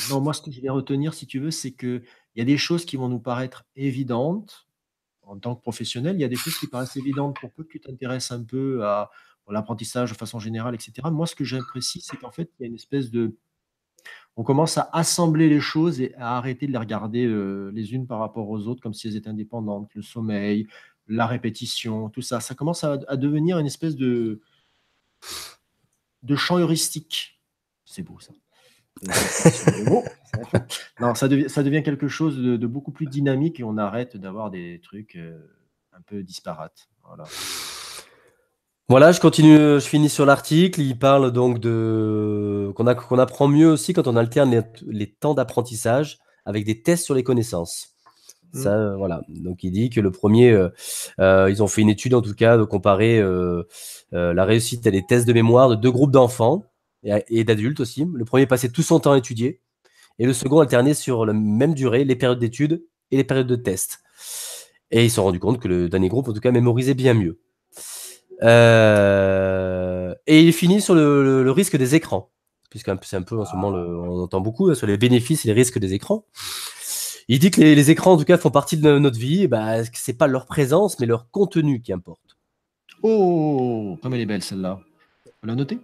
moi, ce que je vais retenir, si tu veux, c'est que il y a des choses qui vont nous paraître évidentes. En tant que professionnel, il y a des choses qui paraissent évidentes pour peu que tu t'intéresses un peu à l'apprentissage de façon générale, etc. Moi, ce que j'apprécie, c'est qu'en fait, il y a une espèce de... On commence à assembler les choses et à arrêter de les regarder euh, les unes par rapport aux autres comme si elles étaient indépendantes. Le sommeil, la répétition, tout ça, ça commence à, devenir une espèce de, de champ heuristique. C'est beau ça. beau. non, ça devient, ça devient quelque chose de, beaucoup plus dynamique et on arrête d'avoir des trucs euh, un peu disparates. Voilà. Voilà, je continue, je finis sur l'article. Il parle donc de qu'on apprend mieux aussi quand on alterne les, temps d'apprentissage avec des tests sur les connaissances. Mmh. Ça, euh, voilà. Donc il dit que le premier, euh, ils ont fait une étude en tout cas de comparer la réussite à des tests de mémoire de deux groupes d'enfants et d'adultes aussi. Le premier passait tout son temps à étudier, et le second alternait sur la même durée les périodes d'études et les périodes de tests. Et ils se sont rendus compte que le dernier groupe, en tout cas, mémorisait bien mieux. Euh, et il finit sur le, risque des écrans, puisque c'est un peu en ce moment, on entend beaucoup hein, sur les bénéfices et les risques des écrans. Il dit que les, écrans, en tout cas, font partie de notre vie. Bah, n'est pas leur présence, mais leur contenu qui importe. Oh, oh, oh, oh. comme elle est belle celle-là. On l'a notée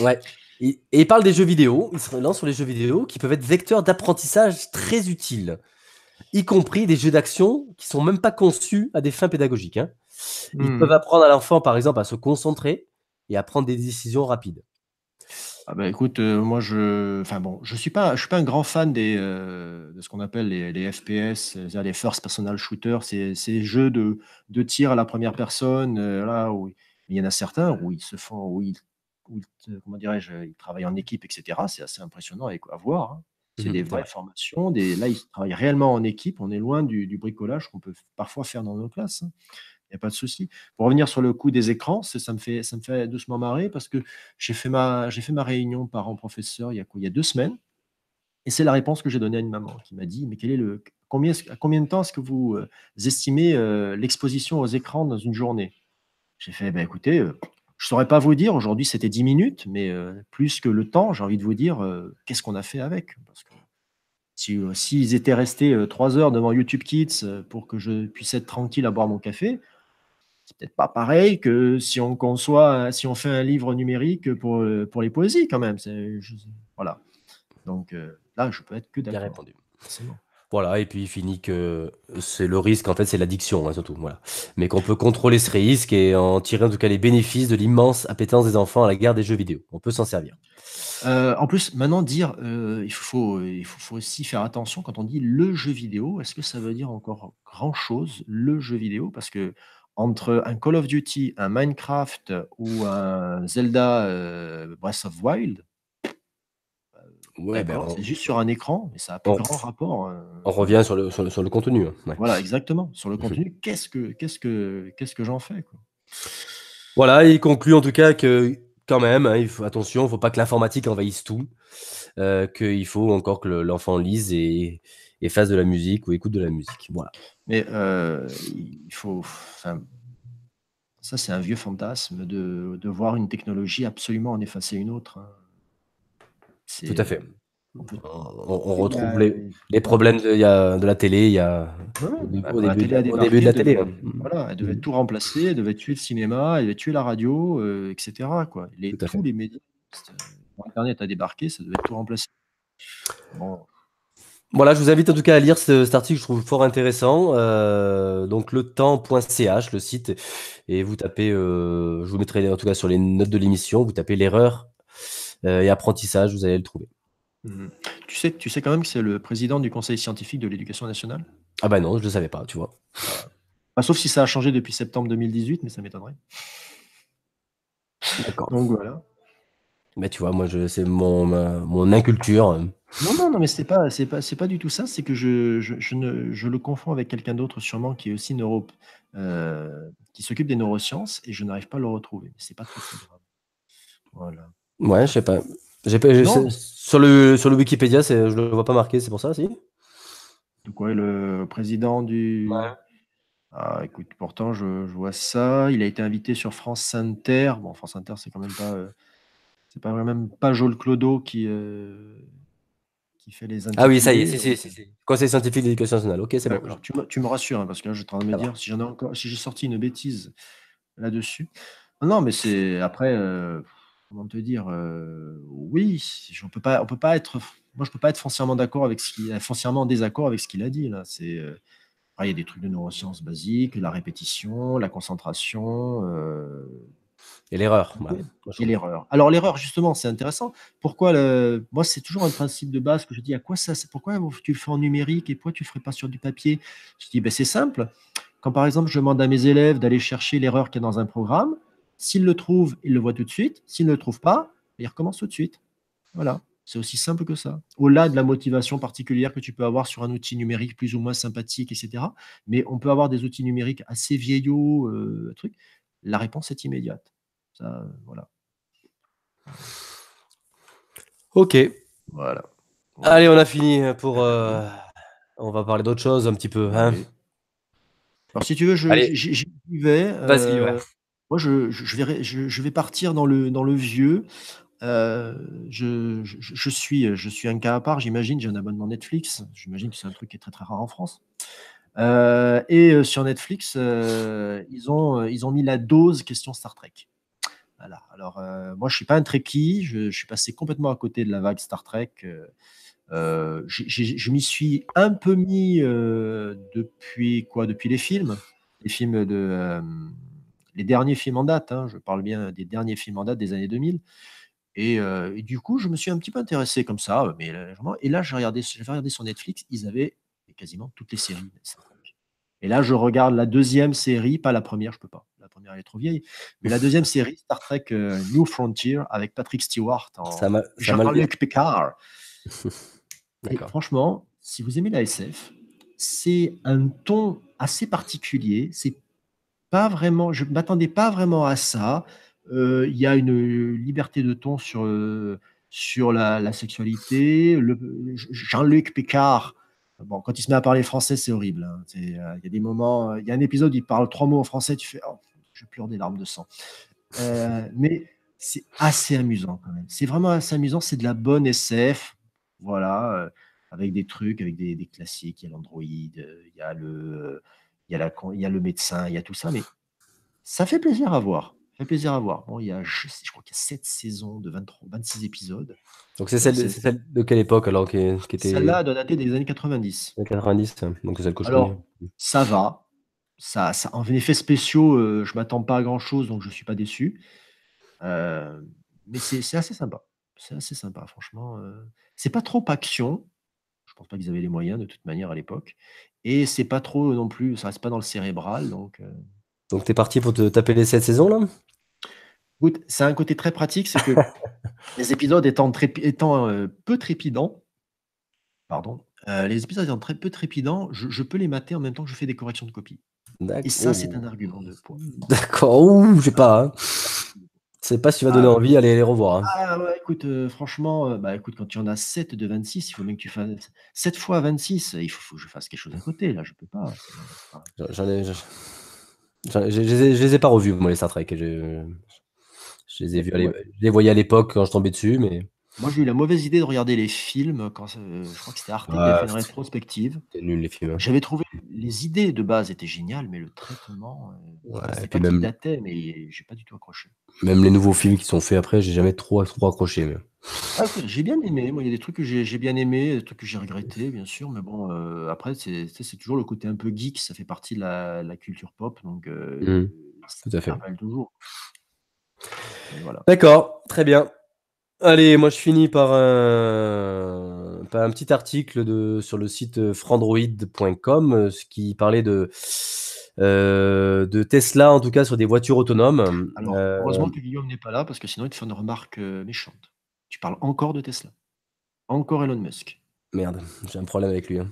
Ouais. Et, il parle des jeux vidéo, il se relance sur les jeux vidéo qui peuvent être vecteurs d'apprentissage très utiles, y compris des jeux d'action qui sont même pas conçus à des fins pédagogiques. Hein. Ils hmm. peuvent apprendre à l'enfant, par exemple, à se concentrer et à prendre des décisions rapides. Ah bah écoute, euh, moi je, enfin bon, je suis pas, je suis pas un grand fan des, euh, de ce qu'on appelle les, FPS, les first personal shooters, ces, ces jeux de, de tir à la première personne, euh, là où il y en a certains où ils se font, où ils comment dirais-je, ils travaillent en équipe, etc. C'est assez impressionnant à, voir. Hein. C'est mmh des vraies formations. Des, là, ils travaillent réellement en équipe. On est loin du, bricolage qu'on peut parfois faire dans nos classes. Il hein. n'y a pas de souci. Pour revenir sur le coût des écrans, ça me, fait, ça me fait doucement marrer parce que j'ai fait ma, j'ai fait ma réunion parents-professeurs il y a Il y a deux semaines. Et c'est la réponse que j'ai donnée à une maman qui m'a dit Mais quel est le, combien, à combien de temps est-ce que vous euh, estimez euh, l'exposition aux écrans dans une journée J'ai fait «Bah, Écoutez, euh, je ne saurais pas vous dire, aujourd'hui c'était 10 minutes, mais euh, plus que le temps, j'ai envie de vous dire, euh, qu'est-ce qu'on a fait avec Parce que euh, s'ils étaient restés 3 heures devant YouTube Kids pour que je puisse être tranquille à boire mon café, c'est peut-être pas pareil que si on conçoit, si on fait un livre numérique pour, pour les poésies quand même. voilà. Donc là, je peux être que d'accord. répondu. C'est voilà, et puis il finit que c'est le risque, en fait, c'est l'addiction, hein, surtout. Voilà. Mais qu'on peut contrôler ce risque et en tirer en tout cas les bénéfices de l'immense appétence des enfants à la guerre des jeux vidéo. On peut s'en servir. Euh, en plus, maintenant, dire, euh, il, faut, il faut, aussi faire attention quand on dit le jeu vidéo. Est-ce que ça veut dire encore grand-chose, le jeu vidéo Parce que entre un Call of Duty, un Minecraft ou un Zelda euh, Breath of Wild, ben, c'est juste sur un écran, mais ça n'a pas grand rapport. Hein. On revient sur le, sur le, contenu. Hein, voilà, exactement. Sur le contenu, qu'est-ce que, qu'est-ce que, qu'est-ce que j'en fais Voilà, il conclut en tout cas que quand même, hein, il faut, attention, il ne faut pas que l'informatique envahisse tout, euh, qu'il faut encore que l'enfant lise et, et, fasse de la musique ou écoute de la musique. Voilà. Mais euh, il faut. Ça, c'est un vieux fantasme de, de, voir une technologie absolument en effacer une autre. Tout à fait. On, retrouve les, problèmes de, la télé, au, début, de la télé. voilà, elle devait mm. tout remplacer, elle devait tuer le cinéma, elle devait tuer la radio, euh, etc. Quoi. Les, tous les médias, euh, Internet a débarqué, ça devait tout remplacer. Voilà, je vous invite en tout cas à lire cet article, je trouve fort intéressant. Euh, donc le temps.ch, le site, et vous tapez, je vous mettrai en tout cas sur les notes de l'émission, vous tapez l'erreur euh, et apprentissage, vous allez le trouver. Mhm. Tu sais, tu sais quand même que c'est le président du Conseil scientifique de l'éducation nationale Ah ben non, je ne le savais pas, tu vois. Bah, sauf si ça a changé depuis septembre 2018, mais ça m'étonnerait. D'accord. Donc voilà. Mais tu vois, moi, je, c'est mon, mon inculture. Non, non, non, mais c'est pas, c'est pas, c'est pas du tout ça. C'est que je, je, ne, je le confonds avec quelqu'un d'autre, sûrement, qui est aussi neuro, euh, qui s'occupe des neurosciences, et je n'arrive pas à le retrouver. C'est pas grave. Voilà. Ouais, je sais pas. J'ai sur, le, sur le Wikipédia, je le vois pas marqué, c'est pour ça, si quoi est le président du. Ouais. Ah, écoute, pourtant, je, vois ça. Il a été invité sur France Inter. Bon, France Inter, c'est quand même pas. Euh, c'est pas même pas Joël Clodo qui. Euh, qui fait les Ah oui, ça y est, c'est, c'est, Conseil scientifique l'éducation nationale. Ok, c'est euh, bon. Tu, tu, me rassures, hein, parce que là, je suis en train de me dire si, encore, si j'ai sorti une bêtise là-dessus. Non, mais c'est. Après comment te dire, euh, oui, on peut pas, on peut pas être, moi je peux pas être foncièrement d'accord avec ce qu'il, foncièrement en désaccord avec ce qu'il a dit là. C'est, euh, il y a des trucs de neurosciences basiques, la répétition, la concentration. Euh, et l'erreur. et l'erreur. Alors l'erreur, justement, c'est intéressant. Pourquoi Moi, c'est toujours un principe de base que je dis, à quoi ça Pourquoi tu le fais en numérique et pourquoi tu ne le ferais pas sur du papier Je dis, ben, c'est simple. Quand par exemple, je demande à mes élèves d'aller chercher l'erreur qu'il y a dans un programme, s'il le trouve, il le voit tout de suite. S'il ne le trouve pas, il recommence tout de suite. Voilà. C'est aussi simple que ça. Au-delà de la motivation particulière que tu peux avoir sur un outil numérique plus ou moins sympathique, etc. Mais on peut avoir des outils numériques assez vieillots, euh, truc. La réponse est immédiate. Ça, euh, voilà. Ok. Voilà. Allez, on a fini pour. Euh, on va parler d'autre chose un petit peu. Hein. Alors, si tu veux, je, j'y vais. Vas-y, ouais. Moi, je, vais, je, vais, partir dans le, dans le vieux. Euh, je, suis, je suis un cas à part, j'imagine. J'ai un abonnement Netflix. J'imagine que c'est un truc qui est très très rare en France. Euh, et euh, sur Netflix, ils, ont, ils ont mis la dose question Star Trek. Voilà. Alors, moi, je ne suis pas un Trekkie. Je, suis passé complètement à côté de la vague Star Trek. je m'y suis un peu mis depuis quoi Depuis les films, les films de, les derniers films en date, hein, je parle bien des derniers films en date des années 2000. Euh, et, du coup, je me suis un petit peu intéressé comme ça, euh, mais Et là, j'ai regardé, j'ai regardé sur Netflix, ils avaient quasiment toutes les séries. Et là, je regarde la deuxième série, pas la première, je peux pas. La première, est trop vieille. Mais la deuxième série, Star Trek euh, New Frontier, avec Patrick Stewart en Jean-Luc Picard. et franchement, si vous aimez la SF, c'est un ton assez particulier, c'est pas vraiment, je m'attendais pas vraiment à ça. Euh, il y a une liberté de ton sur, euh, sur la, la sexualité. Jean-Luc Picard, Bon, quand il se met à parler français, c'est horrible. Hein. Euh, il ya y a des moments, il y a un épisode, il parle trois mots en français, tu fais, oh, je pleure des larmes de sang. mais c'est assez amusant quand même. C'est vraiment assez amusant. C'est de la bonne SF, voilà, avec des trucs, avec des, des classiques. Il y a l'Android, il y a le, il y, a il y a le médecin, il y a tout ça, mais ça fait plaisir à voir. Ça fait plaisir à voir. Bon, il y a, je, crois qu'il y a 7 saisons de 23, 26 épisodes. Donc c'est celle, de quelle époque alors qui, était... Celle-là doit dater des années 90. 90, hein. donc c'est celle que je Alors, ça va. Ça, en effet spéciaux, je euh, je m'attends pas à grand-chose, donc je suis pas déçu. Euh, mais c'est assez sympa. C'est assez sympa, franchement. Ce euh. c'est pas trop action, je pense pas qu'ils avaient les moyens de toute manière à l'époque. Et c'est pas trop euh, non plus, ça reste pas dans le cérébral. Donc, tu euh. donc t'es parti pour te taper les 7 saisons là Écoute, c'est un côté très pratique, c'est que les épisodes étant, étant euh, peu trépidants, pardon, les épisodes étant très peu trépidants, je, peux les mater en même temps que je fais des corrections de copie. Et ça, c'est un argument de poids. D'accord, ouh, je sais pas. Hein sais pas si tu vas ah donner envie d'aller les revoir. Hein. Ah écoute, euh, franchement, euh, bah, écoute, quand tu en as 7 de 26, il faut même que tu fasses 7 fois 26. Il faut, que je fasse quelque chose à côté, là, je peux pas. Je ne je les ai pas revus, moi, les Star Trek. Je, les ai je les voyais à l'époque quand je tombais dessus, mais. Moi, j'ai eu la mauvaise idée de regarder les films quand euh, je crois que c'était Arte qui a une rétrospective. C'était nul les films. Hein. J'avais trouvé les idées de base étaient géniales, mais le traitement, euh, pas même... mais j'ai pas du tout accroché. Même les nouveaux films qui sont faits après, j'ai jamais trop, trop accroché. Ah, j'ai bien aimé. Moi, il y a des trucs que j'ai bien aimé, des trucs que j'ai regretté, bien sûr. Mais bon, euh, après, c'est toujours le côté un peu geek. Ça fait partie de la, culture pop, donc euh, mmh. tout à fait. toujours. Voilà. D'accord, très bien. Allez, moi je finis par un, petit article de, sur le site euh, frandroid.com euh, qui parlait euh, de, Tesla, en tout cas sur des voitures autonomes. Alors, heureusement que Guillaume n'est pas là parce que sinon il te fait une remarque méchante. Tu parles encore de Tesla, encore Elon Musk. Merde, j'ai un problème avec lui. Hein.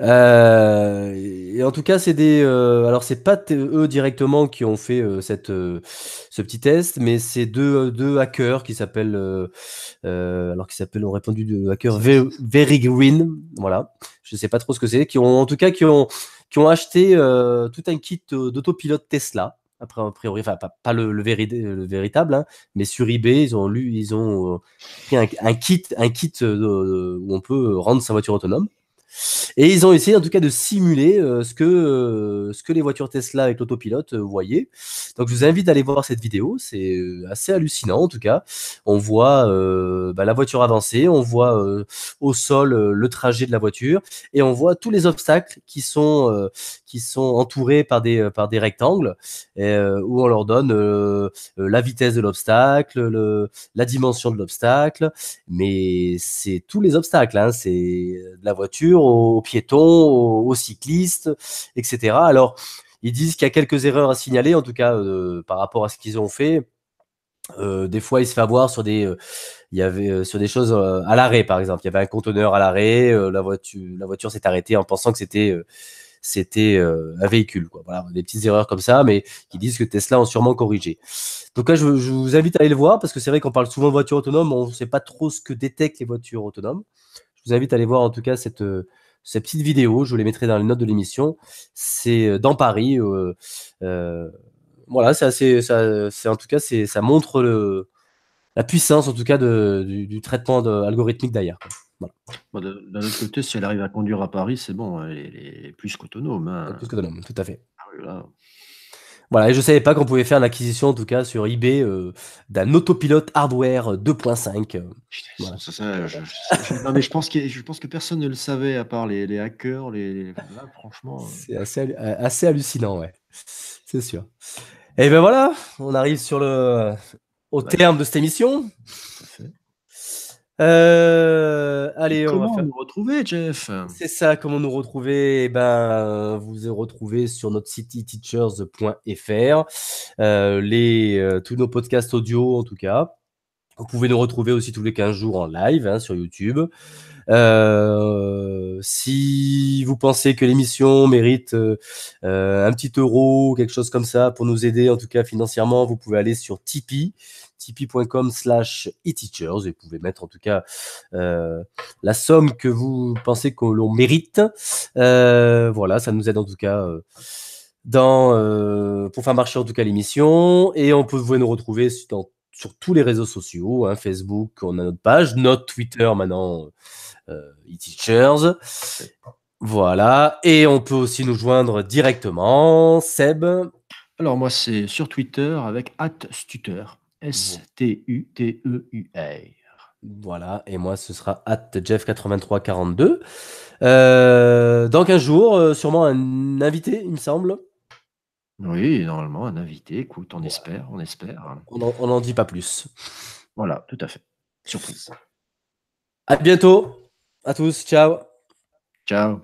Euh, et en tout cas, c'est des. Euh, alors, c'est pas eux directement qui ont fait euh, cette, ce petit test, mais c'est deux, deux hackers qui s'appellent. alors, qui s'appellent, ont répondu de hackers Verigwin, Very Green. Voilà. Je sais pas trop ce que c'est. Qui ont, en tout cas, qui ont, qui ont acheté tout un kit d'autopilote Tesla. Après, a priori, enfin, pas, le, véritable, hein, mais sur eBay, ils ont lu, ils ont pris un, kit, un kit où on peut rendre sa voiture autonome. Et ils ont essayé en tout cas de simuler euh, ce, que, euh, ce que les voitures Tesla avec l'autopilote euh, voyaient. Donc je vous invite à aller voir cette vidéo, c'est assez hallucinant en tout cas. On voit bah, la voiture avancer, on voit au sol le trajet de la voiture et on voit tous les obstacles qui sont, qui sont entourés par des, par des rectangles où on leur donne la vitesse de l'obstacle, la dimension de l'obstacle, mais c'est tous les obstacles, hein. c'est la voiture aux piétons, aux, cyclistes, etc. Alors, ils disent qu'il y a quelques erreurs à signaler, en tout cas euh, par rapport à ce qu'ils ont fait. Euh, des fois, il se fait avoir sur des, euh, il y avait, sur des choses à l'arrêt, par exemple. Il y avait un conteneur à l'arrêt, la voiture, la voiture s'est arrêtée en pensant que c'était c'était un véhicule. Quoi. Voilà, des petites erreurs comme ça, mais ils disent que Tesla ont sûrement corrigé. Donc là, je, je vous invite à aller le voir parce que c'est vrai qu'on parle souvent de voitures autonomes, on ne sait pas trop ce que détectent les voitures autonomes. Je vous invite à aller voir en tout cas cette, euh, cette petite vidéo. Je vous les mettrai dans les notes de l'émission. C'est euh, dans Paris. Euh, voilà, c'est assez. Ça, en tout cas, c'est ça montre la puissance en tout cas du, traitement algorithmique d'ailleurs. D'un autre côté, si elle arrive à conduire à Paris, c'est bon, elle est, plus qu'autonome. Hein. Plus qu'autonome, tout à fait. Ah voilà, et je ne savais pas qu'on pouvait faire une acquisition en tout cas sur eBay, euh, d'un autopilote hardware 2.5. Euh, euh, voilà. je, je, pense que, je pense que personne ne le savait, à part les, hackers. Les, franchement. C'est assez, hallucinant, ouais. C'est sûr. Et eh ben voilà, on arrive sur le, au bah, terme de cette émission. Euh, allez, on va nous retrouver, Jeff C'est ça, comment nous retrouver eh ben, Vous vous retrouvez sur notre site euh, les, euh, tous nos podcasts audio en tout cas. Vous pouvez nous retrouver aussi tous les 15 jours en live hein, sur YouTube. Euh, si vous pensez que l'émission mérite euh, un petit euro quelque chose comme ça pour nous aider, en tout cas financièrement, vous pouvez aller sur Tipeee tipeee.com slash e et vous pouvez mettre en tout cas euh, la somme que vous pensez que l'on mérite. Euh, voilà, ça nous aide en tout cas euh, dans, pour faire marcher en tout cas l'émission et on peut vous nous retrouver sur tous les réseaux sociaux, hein, Facebook, on a notre page, notre Twitter maintenant, e voilà, et on peut aussi nous joindre directement, Seb. Alors moi c'est sur Twitter avec @stuteur. S-T-U-T-E-U-R. Voilà, et moi ce sera at Jeff8342. Euh, dans 15 jours, euh, sûrement un invité, il me semble. Oui, normalement, un invité. Écoute, on espère, on espère. On n'en dit pas plus. Voilà, tout à fait. Surprise. À bientôt à tous. Ciao. Ciao.